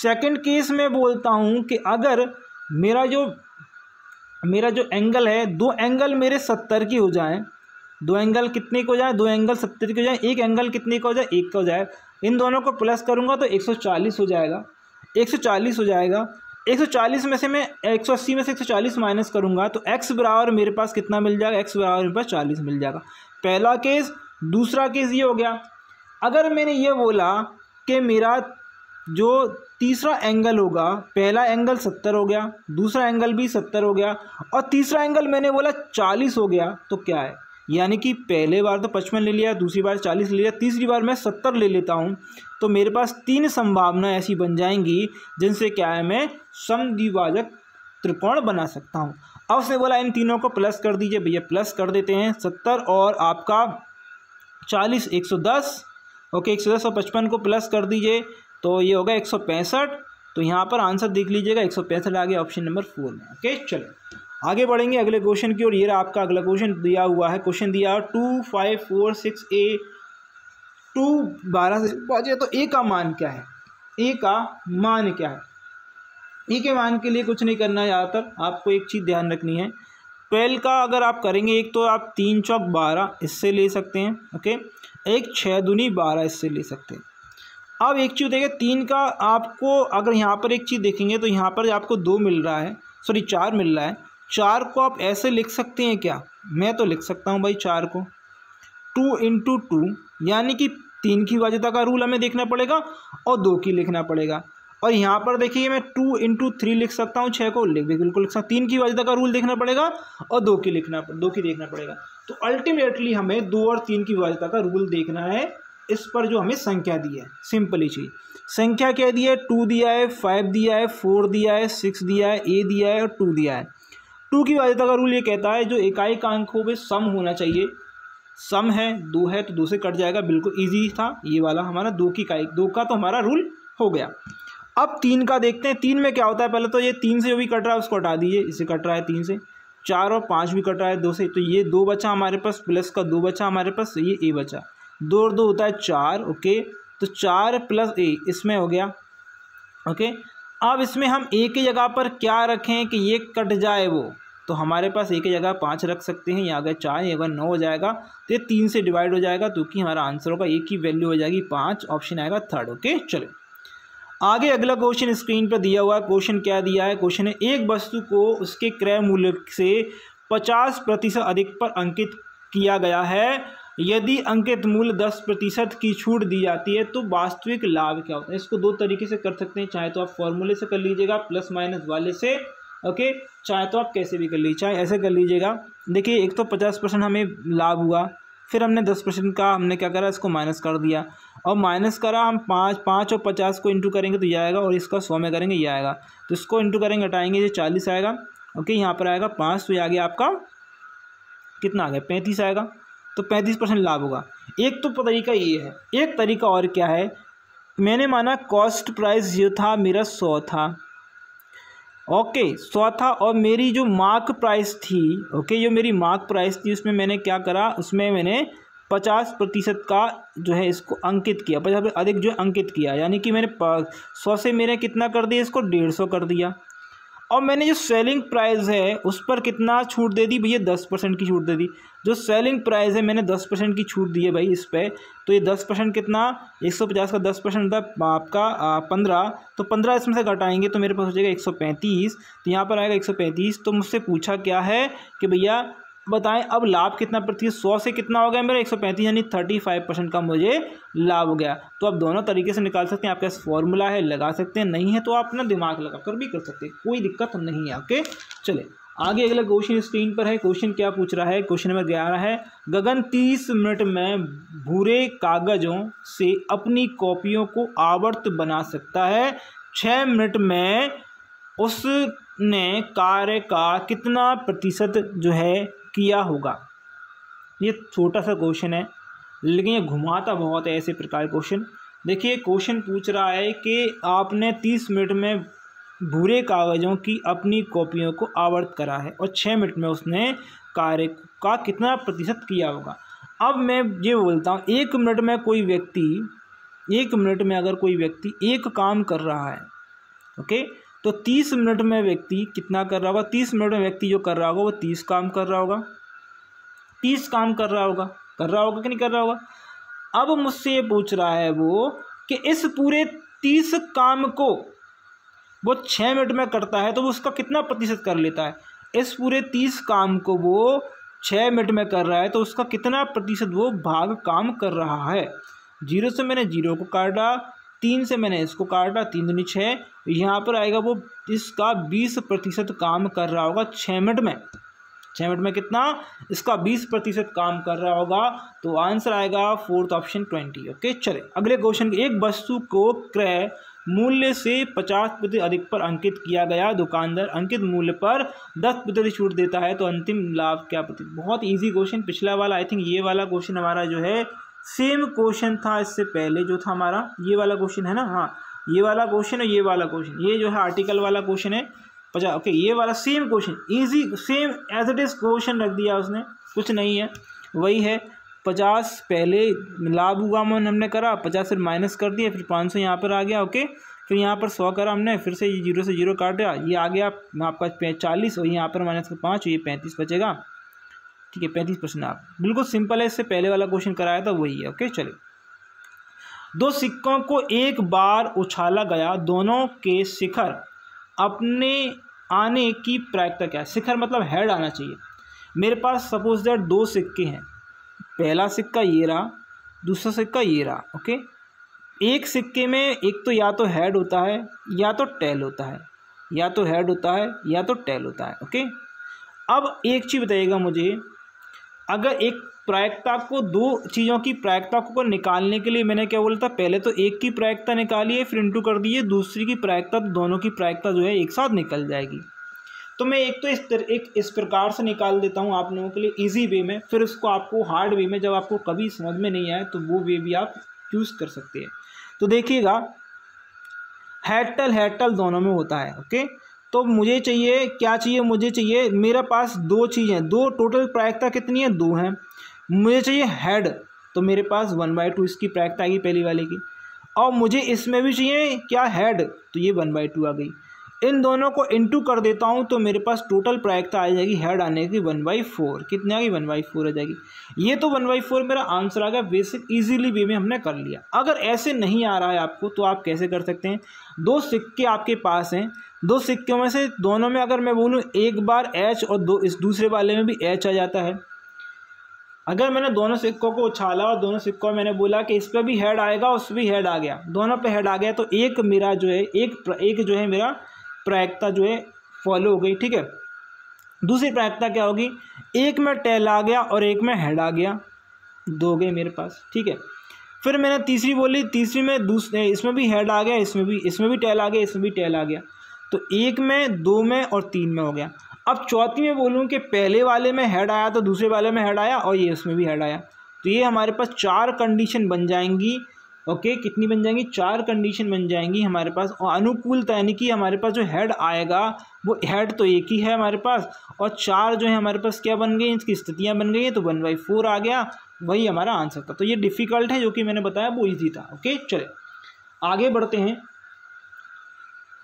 सेकेंड केस में बोलता हूँ कि अगर मेरा जो मेरा जो एंगल है दो एंगल मेरे सत्तर की हो जाए दो एंगल कितने को जाए दो एंगल सत्तर की हो जाए एक एंगल कितने का हो जाए एक का हो जाए इन दोनों को प्लस करूँगा तो चालीस हो जाएगा चालीस हो जाएगा 140 में से मैं 180 में से 140 माइनस करूँगा तो x बराबर मेरे पास कितना मिल जाएगा x बराबर मेरे पास 40 मिल जाएगा पहला केस दूसरा केस ये हो गया अगर मैंने ये बोला कि मेरा जो तीसरा एंगल होगा पहला एंगल सत्तर हो गया दूसरा एंगल भी सत्तर हो गया और तीसरा एंगल मैंने बोला चालीस हो गया तो क्या है यानी कि पहले बार तो पचपन ले लिया दूसरी बार चालीस ले लिया तीसरी बार मैं सत्तर ले लेता हूँ तो मेरे पास तीन संभावना ऐसी बन जाएंगी जिनसे क्या है मैं समद्विभाजक त्रिकोण बना सकता हूँ अब उसने बोला इन तीनों को प्लस कर दीजिए भैया प्लस कर देते हैं सत्तर और आपका चालीस एक सौ दस ओके एक सौ दस और पचपन को प्लस कर दीजिए तो ये होगा एक सौ पैंसठ तो यहाँ पर आंसर देख लीजिएगा एक सौ पैंसठ आ गया ऑप्शन नंबर फोर में ओके चलो आगे बढ़ेंगे अगले क्वेश्चन की और ये रहा आपका अगला क्वेश्चन दिया हुआ है क्वेश्चन दिया two five four six a two बारह से पहुंचे तो ए का मान क्या है ए का मान क्या है ए के मान के लिए कुछ नहीं करना है ज़्यादातर आपको एक चीज़ ध्यान रखनी है ट्वेल्व का अगर आप करेंगे एक तो आप तीन चौक बारह इससे ले सकते हैं ओके एक छः दूनी बारह इससे ले सकते हैं अब एक चीज़ देखिए तीन का आपको अगर यहाँ पर एक चीज़ देखेंगे तो यहाँ पर आपको दो मिल रहा है सॉरी चार मिल रहा है चार को आप ऐसे लिख सकते हैं क्या मैं तो लिख सकता हूँ भाई चार को टू इंटू टू यानी कि तीन की वजता का रूल हमें देखना पड़ेगा और दो की लिखना पड़ेगा और यहाँ पर देखिए मैं टू इंटू थ्री लिख सकता हूँ छः को लिख बिल्कुल लिख सकता तीन की वजह का रूल देखना पड़ेगा और दो की लिखना दो की देखना पड़ेगा तो अल्टीमेटली हमें दो और तीन की वजह का रूल देखना है इस पर जो हमें संख्या दी है सिंपली चीज़ संख्या क्या दी है टू दिया है फाइव दिया है फोर दिया है सिक्स दिया है ए दिया है और टू दिया है टू की वजह का रूल ये कहता है जो इकाई का अंक हो वे सम होना चाहिए सम है दो है तो दो से कट जाएगा बिल्कुल ईजी था ये वाला हमारा दो की इकाई दो का तो हमारा रूल हो गया अब तीन का देखते हैं तीन में क्या होता है पहले तो ये तीन से जो भी कट रहा है उसको हटा दीजिए इसे कट रहा है तीन से चार और पाँच भी कट रहा है दो से तो ये दो बचा हमारे पास प्लस का दो बचा हमारे पास ये ए बचा दो और दो होता है चार ओके तो चार प्लस ए इसमें हो गया ओके अब इसमें हम ए की जगह पर क्या रखें कि ये कट जाए वो तो हमारे पास एक ही जगह पाँच रख सकते हैं या अगर चार या अगर नौ हो जाएगा तो ये तीन से डिवाइड हो जाएगा तो कि हमारा आंसर होगा एक ही वैल्यू हो जाएगी पाँच ऑप्शन आएगा थर्ड ओके चलो आगे अगला क्वेश्चन स्क्रीन पर दिया हुआ है क्वेश्चन क्या दिया है क्वेश्चन है एक वस्तु को उसके क्रय मूल्य से पचास प्रतिशत अधिक पर अंकित किया गया है यदि अंकित मूल्य दस प्रतिशत की छूट दी जाती है तो वास्तविक लाभ क्या होता है इसको दो तरीके से कर सकते हैं चाहे तो आप फॉर्मूले से कर लीजिएगा प्लस माइनस वाले से ओके चाहे तो आप कैसे भी कर लीजिए चाहे ऐसे कर लीजिएगा देखिए एक तो पचास परसेंट हमें लाभ हुआ फिर हमने दस परसेंट का हमने क्या करा इसको माइनस कर दिया और माइनस करा हम पाँच पाँच और पचास को इंटू करेंगे तो यह आएगा और इसका सौ में करेंगे ये आएगा तो इसको इंटू करेंगे हटाएंगे ये चालीस आएगा ओके यहाँ पर आएगा पाँच तो ये आ गया आपका कितना आ गया पैंतीस आएगा तो पैंतीस परसेंट लाभ होगा एक तो तरीका ये है एक तरीका और क्या है मैंने माना कॉस्ट प्राइस जो था मेरा सौ था ओके सौ था और मेरी जो मार्क प्राइस थी ओके जो मेरी मार्क प्राइस थी उसमें मैंने क्या करा उसमें मैंने पचास प्रतिशत का जो है इसको अंकित किया पचास अधिक जो अंकित किया यानी कि मैंने सौ से मैंने कितना कर दिया इसको डेढ़ सौ कर दिया और मैंने जो सेलिंग प्राइस है उस पर कितना छूट दे दी भैया दस परसेंट की छूट दे दी जो सेलिंग प्राइस है मैंने दस परसेंट की छूट दी है भाई इस पर तो ये दस परसेंट कितना एक सौ पचास का दस परसेंट था आपका पंद्रह तो पंद्रह इसमें से घटाएंगे तो मेरे पास हो जाएगा एक सौ पैंतीस तो यहाँ पर आएगा एक सौ पैंतीस तो मुझसे पूछा क्या है कि भैया बताएं अब लाभ कितना प्रतिशत सौ से कितना हो गया मेरा एक सौ पैंतीस यानी थर्टी फाइव परसेंट का मुझे लाभ हो गया तो आप दोनों तरीके से निकाल सकते हैं आपके पास फॉर्मूला है लगा सकते हैं नहीं है तो आप अपना दिमाग लगा कर भी कर सकते हैं कोई दिक्कत नहीं है ओके चले आगे अगला क्वेश्चन स्क्रीन पर है क्वेश्चन क्या पूछ रहा है क्वेश्चन नंबर ग्यारह है गगन तीस मिनट में भूरे कागजों से अपनी कॉपियों को आवर्त बना सकता है छः मिनट में उसने कार्य का कितना प्रतिशत जो है किया होगा ये छोटा सा क्वेश्चन है लेकिन ये घुमाता बहुत है ऐसे प्रकार क्वेश्चन देखिए क्वेश्चन पूछ रहा है कि आपने तीस मिनट में भूरे कागज़ों की अपनी कॉपियों को आवर्त करा है और छः मिनट में उसने कार्य का कितना प्रतिशत किया होगा अब मैं ये बोलता हूँ एक मिनट में कोई व्यक्ति एक मिनट में अगर कोई व्यक्ति एक काम कर रहा है ओके तो तीस मिनट में व्यक्ति कितना कर रहा होगा तीस मिनट में व्यक्ति जो कर रहा होगा वो तीस काम कर रहा होगा तीस काम कर रहा होगा कर रहा होगा कि नहीं कर रहा होगा अब मुझसे ये पूछ रहा है वो कि इस पूरे तीस काम को वो छः मिनट में करता है तो वो उसका कितना प्रतिशत कर लेता है इस पूरे तीस काम को वो छः मिनट में कर रहा है तो उसका कितना प्रतिशत वो भाग काम कर रहा है जीरो से मैंने जीरो को काटा तीन से मैंने इसको काटा तीन दूनी छः यहाँ पर आएगा वो इसका बीस प्रतिशत काम कर रहा होगा छः मिनट में छः मिनट में कितना इसका बीस प्रतिशत काम कर रहा होगा तो आंसर आएगा फोर्थ ऑप्शन ट्वेंटी ओके चले अगले क्वेश्चन एक वस्तु को क्रय मूल्य से पचास प्रतिशत अधिक पर अंकित किया गया दुकानदार अंकित मूल्य पर दस प्रतिशत छूट देता है तो अंतिम लाभ क्या प्रति बहुत इजी क्वेश्चन पिछला वाला आई थिंक ये वाला क्वेश्चन हमारा जो है सेम क्वेश्चन था इससे पहले जो था हमारा ये वाला क्वेश्चन है ना हाँ ये वाला क्वेश्चन है ये वाला क्वेश्चन ये जो है आर्टिकल वाला क्वेश्चन है पचास ओके ये वाला same question easy same as it is question रख दिया उसने कुछ नहीं है वही है पचास पहले लाभ हुआ हमने करा पचास फिर माइनस कर दिया फिर पाँच सौ यहाँ पर आ गया ओके फिर यहाँ पर सौ करा हमने फिर से ये जीरो से जीरो काट दिया ये आ गया आपका चालीस और यहाँ पर माइनस का पाँच ये पैंतीस बचेगा ठीक है पैंतीस परसेंट आप बिल्कुल सिंपल है इससे पहले वाला क्वेश्चन कराया था वही है ओके चलिए दो सिक्कों को एक बार उछाला गया दोनों के शिखर अपने आने की प्रायिकता क्या है शिखर मतलब हेड आना चाहिए मेरे पास सपोज दैट दो सिक्के हैं पहला सिक्का ये रहा दूसरा सिक्का ये रहा ओके एक सिक्के में एक तो या तो हेड होता है या तो टेल होता है या तो हेड होता है या तो टेल होता है ओके अब एक चीज़ बताइएगा मुझे अगर एक प्रायिकता को दो चीज़ों की प्रायिकता को निकालने के लिए मैंने क्या बोला था पहले तो एक की प्रायिकता निकाली फिर इंटू कर दिए दूसरी की प्रायिकता तो दोनों की प्रायिकता जो है एक साथ निकल जाएगी तो मैं एक तो इस तर, एक इस प्रकार से निकाल देता हूँ आप लोगों के लिए इजी वे में फिर उसको आपको हार्ड वे में जब आपको कभी समझ में नहीं आए तो वो वे भी आप यूज़ कर सकते हैं तो देखिएगा हैटल हैटल दोनों में होता है ओके तो मुझे चाहिए क्या चाहिए मुझे चाहिए मेरे पास दो चीज़ें दो टोटल प्रायिकता कितनी है दो हैं मुझे चाहिए हेड तो मेरे पास वन बाई टू इसकी प्रायिकता आ गई पहली वाले की और मुझे इसमें भी चाहिए क्या हेड तो ये वन बाई टू आ गई इन दोनों को इंटू कर देता हूँ तो मेरे पास टोटल प्रायिकता आ जाएगी हेड आने की वन बाई फोर कितने आ गई वन बाई फोर आ जाएगी ये तो वन बाई फोर मेरा आंसर आ गया बेसिक इजीली वे में हमने कर लिया अगर ऐसे नहीं आ रहा है आपको तो आप कैसे कर सकते हैं दो सिक्के आपके पास हैं दो सिक्कों में से दोनों में अगर मैं बोलूँ एक बार एच और दो इस दूसरे वाले में भी एच आ जाता है अगर मैंने दोनों सिक्कों को उछाला और दोनों सिक्कों मैंने बोला कि इस पर भी हेड आएगा उस पर भी हेड आ गया दोनों पे हेड आ गया तो एक मेरा जो है एक एक जो है मेरा प्रायिकता जो है फॉलो हो गई ठीक है दूसरी प्रायिकता क्या होगी एक में टेल आ गया और एक में हेड आ गया दो गए मेरे पास ठीक है फिर मैंने तीसरी बोली तीसरी में दूसरे इसमें भी हेड आ गया इसमें भी इसमें भी टेल आ गया इसमें भी टेल आ गया तो एक में दो में और तीन में हो गया अब चौथी में बोलूँ कि पहले वाले में हेड आया तो दूसरे वाले में हेड आया और ये इसमें भी हेड आया तो ये हमारे पास चार कंडीशन बन जाएंगी ओके okay, कितनी बन जाएंगी चार कंडीशन बन जाएंगी हमारे पास और अनुकूलता तो यानी कि हमारे पास जो हेड आएगा वो हेड तो एक ही है हमारे पास और चार जो है हमारे पास क्या बन गई इसकी स्थितियाँ बन गई हैं तो वन बाई फोर आ गया वही हमारा आंसर था तो ये डिफ़िकल्ट है जो कि मैंने बताया वो ईजी था ओके okay, चले आगे बढ़ते हैं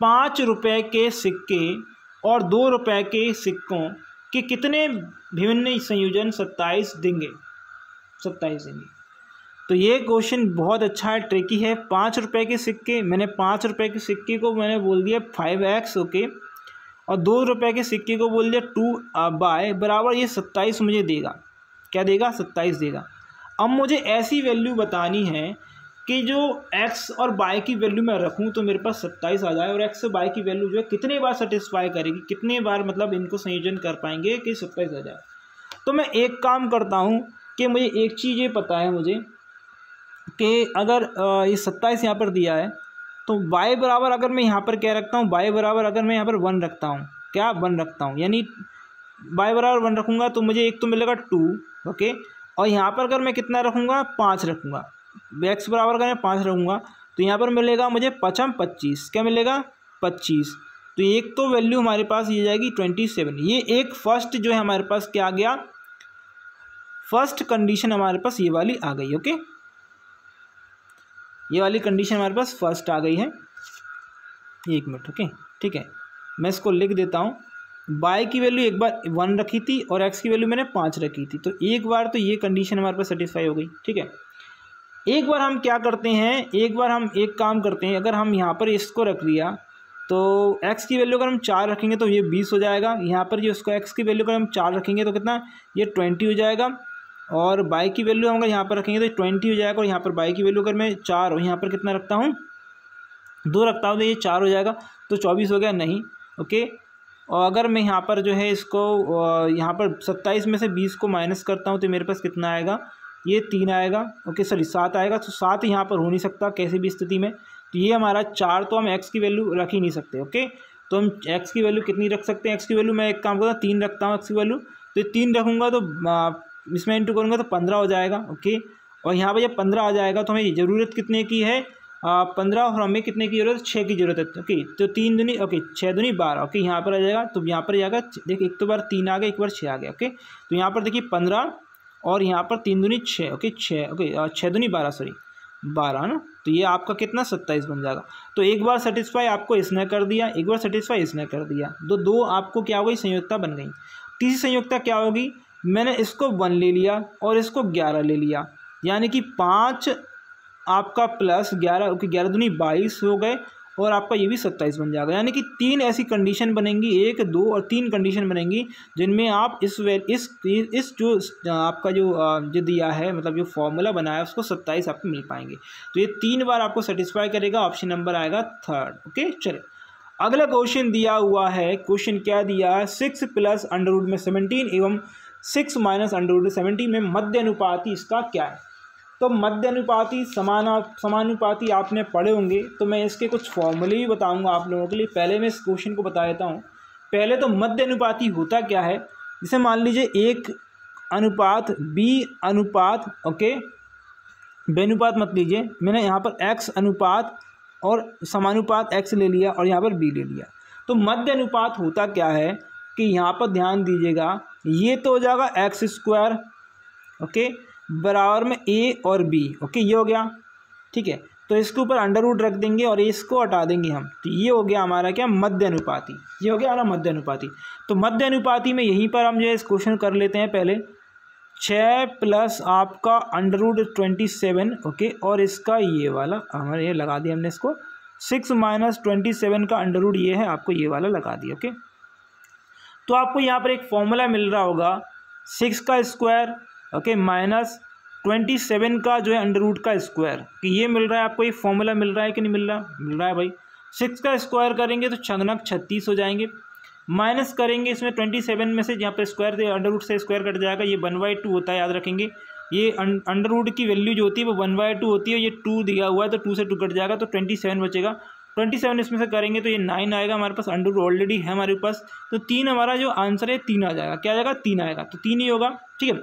पाँच रुपये के सिक्के और दो रुपये के सिक्कों के कितने विभिन्न संयोजन सत्ताईस देंगे सत्ताईस देंगे तो ये क्वेश्चन बहुत अच्छा है ट्रिकी है पाँच रुपए के सिक्के मैंने पाँच रुपए के सिक्के को मैंने बोल दिया फाइव एक्स ओके और दो रुपए के सिक्के को बोल दिया टू बाय uh, बराबर ये सत्ताईस मुझे देगा क्या देगा सत्ताईस देगा अब मुझे ऐसी वैल्यू बतानी है कि जो एक्स और बाय की वैल्यू मैं रखूँ तो मेरे पास सत्ताईस आ जाए और एक्स से बाय की वैल्यू जो है कितने बार सेटिस्फाई करेगी कितने बार मतलब इनको संयोजन कर पाएंगे कि सत्ताईस आ जाए तो मैं एक काम करता हूँ कि मुझे एक चीज़ ये पता है मुझे कि अगर ये सत्ताईस यहाँ पर दिया है तो वाई बराबर अगर मैं यहाँ पर क्या रखता हूँ वाई बराबर अगर मैं यहाँ पर वन रखता हूँ क्या वन रखता हूँ यानी वाई बराबर वन रखूँगा तो मुझे एक तो मिलेगा टू ओके और यहाँ पर अगर मैं कितना रखूँगा पाँच रखूँगा एक्स बराबर अगर मैं पाँच रखूँगा तो यहाँ पर मिलेगा मुझे पचम पच्चीस क्या मिलेगा पच्चीस तो एक तो वैल्यू हमारे पास ये जाएगी ट्वेंटी सेवन ये एक फर्स्ट जो है हमारे पास क्या आ गया फर्स्ट कंडीशन हमारे पास ये वाली आ गई ओके ये वाली कंडीशन हमारे पास फर्स्ट आ गई है एक मिनट ओके ठीक है मैं इसको लिख देता हूँ बाय की वैल्यू एक बार वन रखी थी और एक्स की वैल्यू मैंने पाँच रखी थी तो एक बार तो ये कंडीशन हमारे पास सेटिस्फाई हो गई ठीक है एक बार हम क्या करते हैं एक बार हम एक काम करते हैं अगर हम यहाँ पर इसको रख लिया तो x की वैल्यू अगर हम चार रखेंगे तो ये बीस हो जाएगा यहाँ पर जो उसको x की वैल्यू अगर हम चार रखेंगे तो कितना ये ट्वेंटी हो जाएगा और बाई की वैल्यू हम अगर यहाँ पर रखेंगे तो ट्वेंटी हो जाएगा और यहाँ पर बाई की वैल्यू अगर मैं चार और यहाँ पर कितना रखता हूँ दो रखता हूँ तो ये चार हो जाएगा तो चौबीस हो गया नहीं ओके और अगर मैं यहाँ पर जो है इसको यहाँ पर सत्ताईस में से बीस को माइनस करता हूँ तो मेरे पास कितना आएगा ये तीन आएगा ओके सॉरी सात आएगा तो सात यहाँ पर हो नहीं सकता कैसे भी स्थिति में तो ये हमारा चार तो हम एक्स की वैल्यू रख ही नहीं सकते ओके तो हम एक्स की वैल्यू कितनी रख सकते हैं एक्स की वैल्यू मैं एक काम करता हूँ तीन रखता हूँ एक्स की वैल्यू तो तीन रखूँगा तो इसमें इंटू करूँगा तो पंद्रह हो जाएगा ओके और यहाँ पर जब पंद्रह आ जाएगा तो हमें ज़रूरत कितने की है पंद्रह और हमें कितने की ज़रूरत है छः की ज़रूरत है ओके तो तीन दुनी ओके छः दुनी बारह ओके यहाँ पर आ जाएगा तो यहाँ पर जाएगा देखिए एक तो बार तीन आ गया एक बार छः आ गया ओके तो यहाँ पर देखिए पंद्रह और यहाँ पर तीन दुनी छः ओके छः ओके छः दुनी बारह सॉरी बारह ना तो ये आपका कितना सत्ताईस बन जाएगा तो एक बार सेटिस्फाई आपको इसने कर दिया एक बार सेटिस्फाई इसने कर दिया तो दो आपको क्या हो गई संयोगता बन गई तीसरी संयुक्ता क्या होगी मैंने इसको वन ले लिया और इसको ग्यारह ले लिया यानी कि पाँच आपका प्लस ग्यारह ग्यारह दूनी बाईस हो गए और आपका ये भी सत्ताईस बन जाएगा यानी कि तीन ऐसी कंडीशन बनेंगी एक दो और तीन कंडीशन बनेंगी जिनमें आप इस वे इस इस जो आपका जो जो दिया है मतलब जो फॉर्मूला बनाया है उसको सत्ताईस आपको मिल पाएंगे तो ये तीन बार आपको सेटिस्फाई करेगा ऑप्शन नंबर आएगा थर्ड ओके चले अगला क्वेश्चन दिया हुआ है क्वेश्चन क्या दिया है सिक्स प्लस अंडरवुड में सेवनटीन एवं six minus under root seventy में मध्य अनुपाति इसका क्या है तो मध्य अनुपाति समाना समानुपाति आपने पढ़े होंगे तो मैं इसके कुछ फॉर्मूले भी बताऊंगा आप लोगों के लिए पहले मैं इस क्वेश्चन को बता देता हूँ पहले तो मध्य अनुपाति होता क्या है जिसे मान लीजिए एक अनुपात बी अनुपात ओके बे अनुपात मत लीजिए मैंने यहाँ पर एक्स अनुपात और समानुपात एक्स ले लिया और यहाँ पर बी ले लिया तो मध्य अनुपात होता क्या है कि यहाँ पर ध्यान दीजिएगा ये तो हो जाएगा एक्स स्क्वायर ओके बराबर में ए और बी ओके ये हो गया ठीक है तो इसके ऊपर अंडर रूट रख देंगे और इसको हटा देंगे हम तो ये हो गया हमारा क्या मध्य अनुपाति ये हो गया हमारा मध्य अनुपाति तो मध्य अनुपाति में यहीं पर हम जो है इस क्वेश्चन कर लेते हैं पहले छः प्लस आपका under root twenty seven okay और इसका ये वाला हमारे ये लगा दिया हमने इसको सिक्स माइनस ट्वेंटी सेवन का अंडर रूट ये है आपको ये वाला लगा दिया ओके तो आपको यहाँ पर एक फॉर्मूला मिल रहा होगा सिक्स का square okay minus twenty seven का जो है अंडर रूट का स्क्वायर कि ये मिल रहा है आपको ये फॉर्मूला मिल रहा है कि नहीं मिल रहा मिल रहा है भाई सिक्स का स्क्वायर करेंगे तो छंगनक छत्तीस हो जाएंगे माइनस करेंगे इसमें ट्वेंटी सेवन में से यहाँ पर स्क्वायर अंडर रूट से स्क्वायर कट जाएगा ये वन बाई टू होता है याद रखेंगे ये अंडर रूट की वैल्यू जो होती है वो वन बाई टू होती है ये टू दिया हुआ है तो टू से टू कट जाएगा तो ट्वेंटी सेवन बचेगा ट्वेंटी सेवन इसमें से करेंगे तो ये नाइन आएगा हमारे पास अंडर ऑलरेडी है हमारे पास तो तीन हमारा जो आंसर है तीन आ जाएगा क्या जाएगा तीन आएगा तो तीन ही होगा ठीक है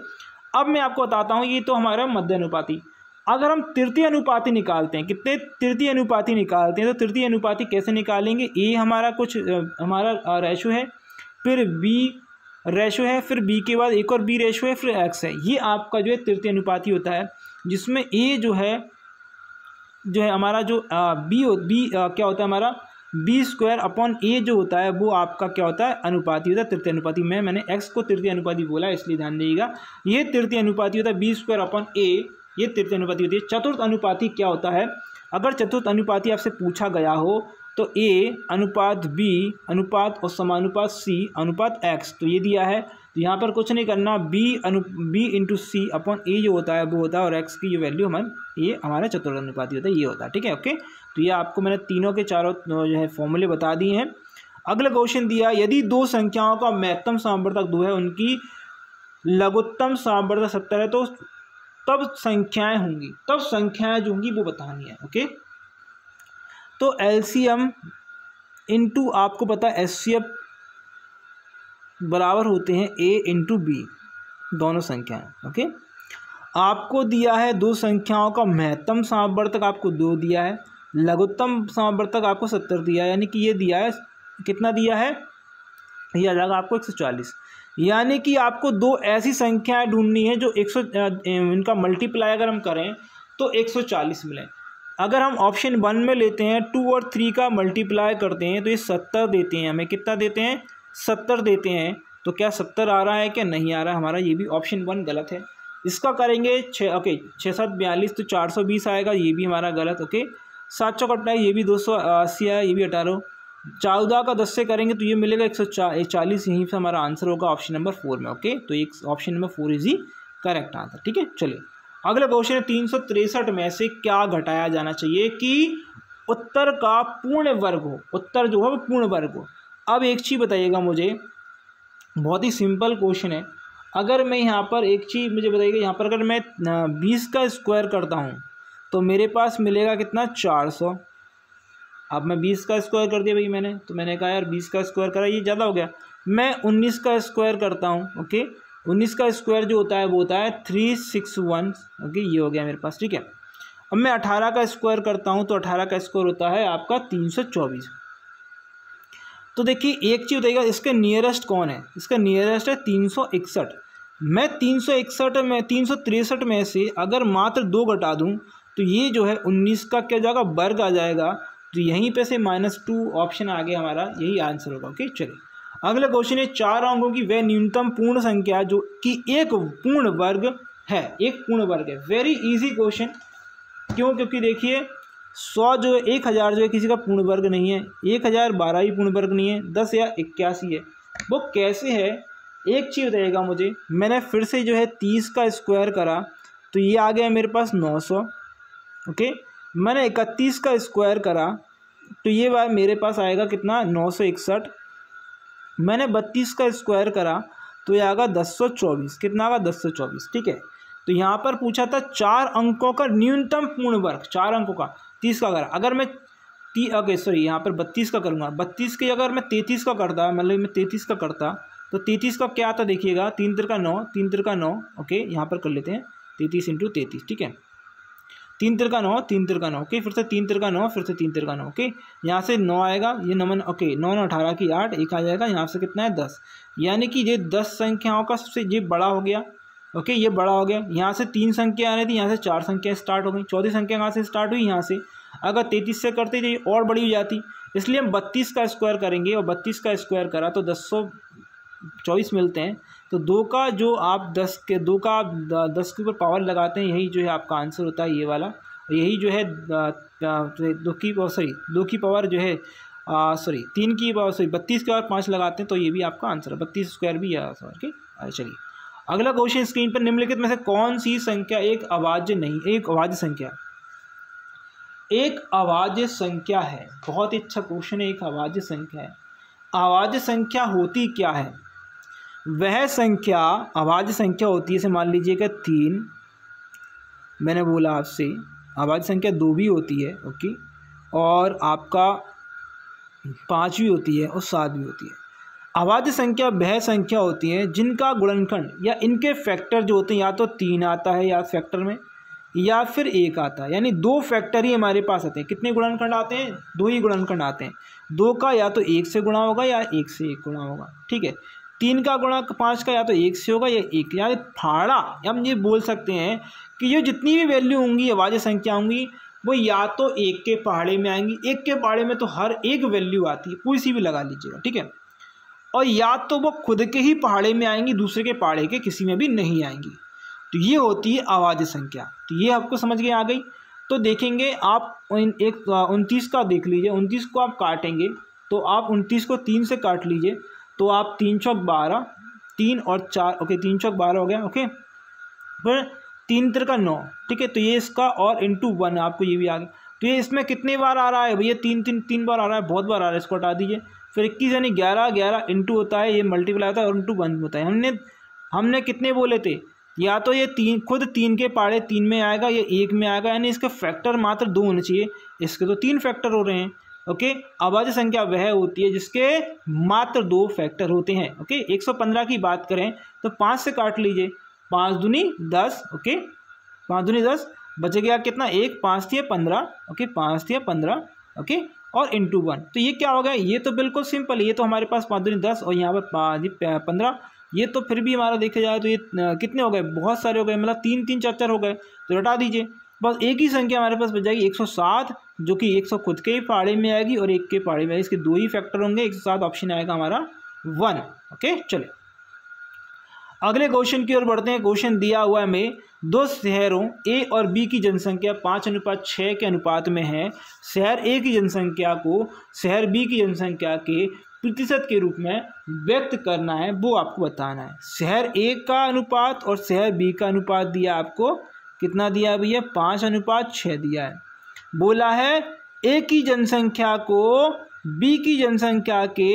अब मैं आपको बताता हूँ ये तो हमारा मध्य अनुपाती अगर हम तृतीय अनुपाति निकालते हैं कितने तृतीय अनुपाति निकालते हैं तो तृतीय अनुपाति कैसे निकालेंगे ए हमारा कुछ हमारा रेशो है फिर बी रेशो है फिर बी के बाद एक और बी रेशो है फिर एक्स है ये आपका जो है तृतीय अनुपाति होता है जिसमें ए जो है जो है हमारा जो बी बी क्या होता है हमारा बी स्क्वायर अपॉन ए जो होता है वो आपका क्या होता है अनुपाती होता है तृतीय अनुपाति मैं मैंने एक्स को तृतीय अनुपाति बोला इसलिए ध्यान दीजिएगा ये तृतीय अनुपाति होता है बी स्क्वायर अपॉन ए ये तृतीय अनुपाति होती है चतुर्थ अनुपाति क्या होता है अगर चतुर्थ अनुपाति आपसे पूछा गया हो तो ए अनुपात बी अनुपात और समानुपात सी अनुपात एक्स तो ये दिया है तो यहाँ पर कुछ नहीं करना बी अनु B into C upon A जो होता है वो होता है और एक्स की जो वैल्यू हमारे ये हमारा अनुपात होता है ये होता है ठीक है ओके तो ये आपको मैंने तीनों के चारों जो है फॉर्मूले बता दिए हैं अगला क्वेश्चन दिया यदि दो संख्याओं का महत्तम सांवर्तक दो है उनकी लघुत्तम सांवर्तक सत्तर है तो तब संख्याएं होंगी तब संख्याएं जो होंगी वो बतानी है ओके तो एल सी एम इंटू आपको पता एस सी एफ बराबर होते हैं ए इंटू बी दोनों संख्याएं ओके आपको दिया है दो संख्याओं का महत्तम समावर्तक आपको दो दिया है लघुत्तम समावर्तक आपको सत्तर दिया है यानी कि ये दिया है कितना दिया है ये आ जाएगा आपको एक सौ चालीस यानी कि आपको दो ऐसी संख्याएं ढूंढनी है जो एक सौ इनका मल्टीप्लाई अगर हम करें तो एक सौ चालीस मिलें अगर हम ऑप्शन वन में लेते हैं टू और थ्री का मल्टीप्लाई करते हैं तो ये सत्तर देते हैं हमें कितना देते हैं सत्तर देते हैं तो क्या सत्तर आ रहा है क्या नहीं आ रहा है हमारा ये भी ऑप्शन वन गलत है इसका करेंगे छः ओके छः सात बयालीस तो चार सौ बीस आएगा ये भी हमारा गलत ओके सात चौक है ये भी दो सौ अस्सी आया ये भी अठारह चौदह का दस से करेंगे तो ये मिलेगा एक सौ चालीस यहीं से हमारा आंसर होगा ऑप्शन नंबर फोर में ओके तो एक ऑप्शन नंबर फोर इज ही करेक्ट आंसर ठीक है चलिए अगला क्वेश्चन है तीन सौ तिरसठ में से क्या घटाया जाना चाहिए कि उत्तर का पूर्ण वर्ग हो उत्तर जो है वो पूर्ण वर्ग हो अब एक चीज़ बताइएगा मुझे बहुत ही सिंपल क्वेश्चन है अगर मैं यहाँ पर एक चीज़ मुझे बताइएगा यहाँ पर अगर मैं बीस का स्क्वायर करता हूँ तो मेरे पास मिलेगा कितना चार सौ अब मैं बीस का स्क्वायर कर दिया भाई मैंने तो मैंने कहा यार बीस का स्क्वायर करा ये ज़्यादा हो गया मैं उन्नीस का स्क्वायर करता हूँ ओके उन्नीस का स्क्वायर जो होता है वो होता है थ्री सिक्स वन ओके ये हो गया मेरे पास ठीक है अब मैं अठारह का स्क्वायर करता हूँ तो अठारह का स्क्वायर होता है आपका तीन सौ चौबीस तो देखिए एक चीज़ बताइएगा इसके नियरेस्ट कौन है इसका नियरेस्ट है तीन सौ इकसठ मैं तीन सौ इकसठ में तीन सौ तिरसठ में से अगर मात्र दो घटा दूँ तो ये जो है उन्नीस का क्या जाएगा वर्ग आ जाएगा तो यहीं पे से माइनस टू ऑप्शन आ गया हमारा यही आंसर होगा ओके चलिए अगला क्वेश्चन है चार अंकों की वह न्यूनतम पूर्ण संख्या जो कि एक पूर्ण वर्ग है एक पूर्ण वर्ग है वेरी इजी क्वेश्चन क्यों क्योंकि देखिए सौ जो है एक हज़ार जो है किसी का पूर्ण वर्ग नहीं है एक हज़ार बारह ही पूर्ण वर्ग नहीं है दस या इक्यासी है वो कैसे है एक चीज़ बताइएगा मुझे मैंने फिर से जो है तीस का स्क्वायर करा तो ये आ गया मेरे पास नौ सौ ओके मैंने इकतीस का स्क्वायर करा तो ये बार मेरे पास आएगा कितना नौ सौ इकसठ मैंने बत्तीस का स्क्वायर करा तो ये आएगा दस सौ चौबीस कितना आएगा दस सौ चौबीस ठीक है तो यहाँ पर पूछा था चार अंकों का न्यूनतम पूर्ण वर्ग चार अंकों का तीस का कर अगर मैं ती ओके सॉरी यहाँ पर बत्तीस का करूँगा बत्तीस के अगर मैं तैंतीस का करता मतलब मैं तैंतीस का करता तो तैंतीस का क्या आता देखिएगा तीन तिर का नौ तीन तिर का नौ ओके यहाँ पर कर लेते हैं तैंतीस इंटू तैंतीस ठीक है तीन तिर का नौ तीन तिर का नौ ओके फिर से तीन तिर का नौ फिर से तीन तिर का नौ ओके यहाँ से नौ आएगा ये नमन ओके नौ नौ अठारह की आठ एक आ जाएगा यहाँ से कितना है दस यानी कि ये दस संख्याओं का सबसे ये बड़ा हो गया ओके ये बड़ा हो गया यहाँ से तीन संख्या आ रही थी यहाँ से चार संख्या स्टार्ट हो गई चौथी संख्या कहाँ से स्टार्ट हुई यहाँ से अगर तैंतीस से करते तो ये और बड़ी हो जाती इसलिए हम बत्तीस का स्क्वायर करेंगे और बत्तीस का स्क्वायर करा तो दस सौ चौबीस मिलते हैं तो दो का जो आप दस के दो का आप दस के ऊपर पावर लगाते हैं यही जो है आपका आंसर होता है ये वाला यही जो है तो दो की पावर सॉरी दो की पावर जो है सॉरी तीन की पावर सॉरी बत्तीस के पावर पाँच लगाते हैं तो ये भी आपका आंसर है बत्तीस स्क्वायर भी है आंसर ओके चलिए अगला क्वेश्चन स्क्रीन पर निम्नलिखित में से कौन सी संख्या एक अवाज्य नहीं एक अवाज्य संख्या एक अवाज्य संख्या है बहुत ही अच्छा क्वेश्चन है एक अवाज्य संख्या है अवाज्य संख्या होती क्या है वह संख्या आवाज संख्या होती है जैसे मान लीजिएगा तीन मैंने बोला आपसे आवाज संख्या दो भी होती है ओके और आपका पाँच भी होती है और सात भी होती है आबादी संख्या वह संख्या होती है जिनका गुणनखंड या इनके फैक्टर जो होते हैं या तो तीन आता है या फैक्टर में या फिर एक आता है यानी दो फैक्टर ही हमारे पास आते हैं कितने गुणनखंड आते हैं दो ही गुणनखंड आते हैं दो का या तो एक से गुणा होगा या एक से एक गुणा होगा ठीक है तीन का गुणा पाँच का या तो एक से होगा या एक यानी फाड़ा हम ये बोल सकते हैं कि ये जितनी भी वैल्यू होंगी आवाज़ संख्या होंगी वो या तो एक के पहाड़े में आएंगी एक के पहाड़े में तो हर एक वैल्यू आती है कोई सी भी लगा लीजिएगा ठीक है और या तो वो खुद के ही पहाड़े में आएंगी दूसरे के पहाड़े के किसी में भी नहीं आएंगी तो ये होती है आवाज़ संख्या तो ये आपको समझ गए आ गई तो देखेंगे आप एक उनतीस का देख लीजिए उनतीस को आप काटेंगे तो आप उनतीस को तीन से काट लीजिए तो आप तीन चौक बारह तीन और चार ओके तीन चौक बारह हो गया ओके फिर तीन तरह का नौ ठीक है तो ये इसका और इंटू वन आपको ये भी आ गया तो ये इसमें कितनी बार आ रहा है भैया तीन तीन तीन बार आ रहा है बहुत बार आ रहा है इसको हटा दीजिए फिर इक्कीस यानी ग्यारह ग्यारह इंटू होता है ये मल्टीप्लाई होता है और इंटू वन होता है हमने हमने कितने बोले थे या तो ये तीन खुद तीन के पाड़े तीन में आएगा या एक में आएगा यानी इसके फैक्टर मात्र दो होने चाहिए इसके तो तीन फैक्टर हो रहे हैं ओके आबादी संख्या वह होती है जिसके मात्र दो फैक्टर होते हैं ओके एक सौ पंद्रह की बात करें तो पाँच से काट लीजिए पाँच दुनी दस ओके पाँच दुनी दस बचेगा कितना एक पाँच थी पंद्रह ओके पाँच थी पंद्रह ओके और इंटू वन तो ये क्या हो गया ये तो बिल्कुल सिंपल ये तो हमारे पास पाँच दूनी दस और यहाँ पर पंद्रह ये तो फिर भी हमारा देखा जाए तो ये कितने हो गए बहुत सारे हो गए मतलब तीन तीन चार चार हो गए तो रटा दीजिए बस एक ही संख्या हमारे पास बच जाएगी एक सौ सात जो कि एक सौ खुद के ही पहाड़े में आएगी और एक के पहाड़े में आएगी इसके दो ही फैक्टर होंगे एक सौ सात ऑप्शन आएगा हमारा वन ओके चले अगले क्वेश्चन की ओर बढ़ते हैं क्वेश्चन दिया हुआ में दो शहरों ए और बी की जनसंख्या पाँच अनुपात छः के अनुपात में है शहर ए की जनसंख्या को शहर बी की जनसंख्या के प्रतिशत के रूप में व्यक्त करना है वो आपको बताना है शहर ए का अनुपात और शहर बी का अनुपात दिया आपको कितना दिया भैया पाँच अनुपात छः दिया है बोला है ए की जनसंख्या को बी की जनसंख्या के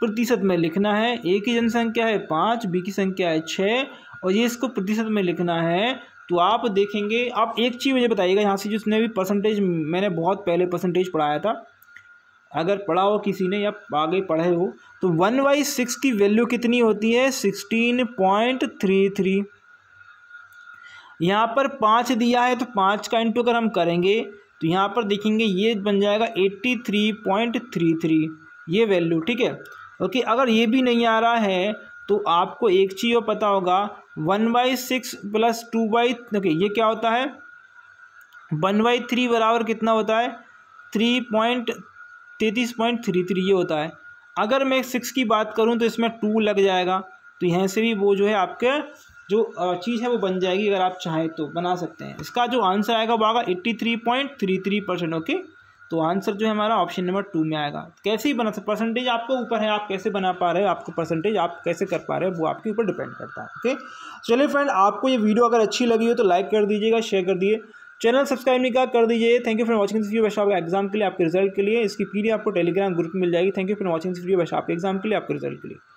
प्रतिशत में लिखना है ए की जनसंख्या है पाँच बी की संख्या है छः और ये इसको प्रतिशत में लिखना है तो आप देखेंगे आप एक चीज़ मुझे बताइएगा यहाँ से जिसने भी परसेंटेज मैंने बहुत पहले परसेंटेज पढ़ाया था अगर पढ़ा हो किसी ने या आगे पढ़े हो तो वन बाई सिक्स की वैल्यू कितनी होती है सिक्सटीन पॉइंट थ्री थ्री यहाँ पर पाँच दिया है तो पाँच का इंटू अगर हम करेंगे तो यहाँ पर देखेंगे ये बन जाएगा eighty three point three three ये वैल्यू ठीक है ओके अगर ये भी नहीं आ रहा है तो आपको एक चीज़ और पता होगा one by six plus two by okay ये क्या होता है वन बाई थ्री बराबर कितना होता है थ्री पॉइंट तैतीस पॉइंट थ्री थ्री ये होता है अगर मैं सिक्स की बात करूँ तो इसमें टू लग जाएगा तो यहाँ से भी वो जो है आपके जो चीज़ है वो बन जाएगी अगर आप चाहें तो बना सकते हैं इसका जो आंसर आएगा वो आगा eighty three point three three percent okay तो आंसर जो है हमारा ऑप्शन नंबर टू में आएगा कैसे ही बना सकते परसेंटेज आपको ऊपर है आप कैसे बना पा रहे हो आपको परसेंटेज आप कैसे कर पा रहे हो वो आपके ऊपर डिपेंड करता है ओके चलिए फ्रेंड आपको ये वीडियो अगर अच्छी लगी हो तो लाइक कर दीजिएगा शेयर कर दिए चैनल सब्सक्राइब नहीं कहा कर दीजिए thank you for watching this video बस आपके एग्जाम के लिए आपके रिजल्ट के लिए इसकी पीढ़ी आपको टेलीग्राम ग्रुप में मिल जाएगी thank you for watching this video बस आपके एग्जाम के लिए आपके रिजल्ट के लिए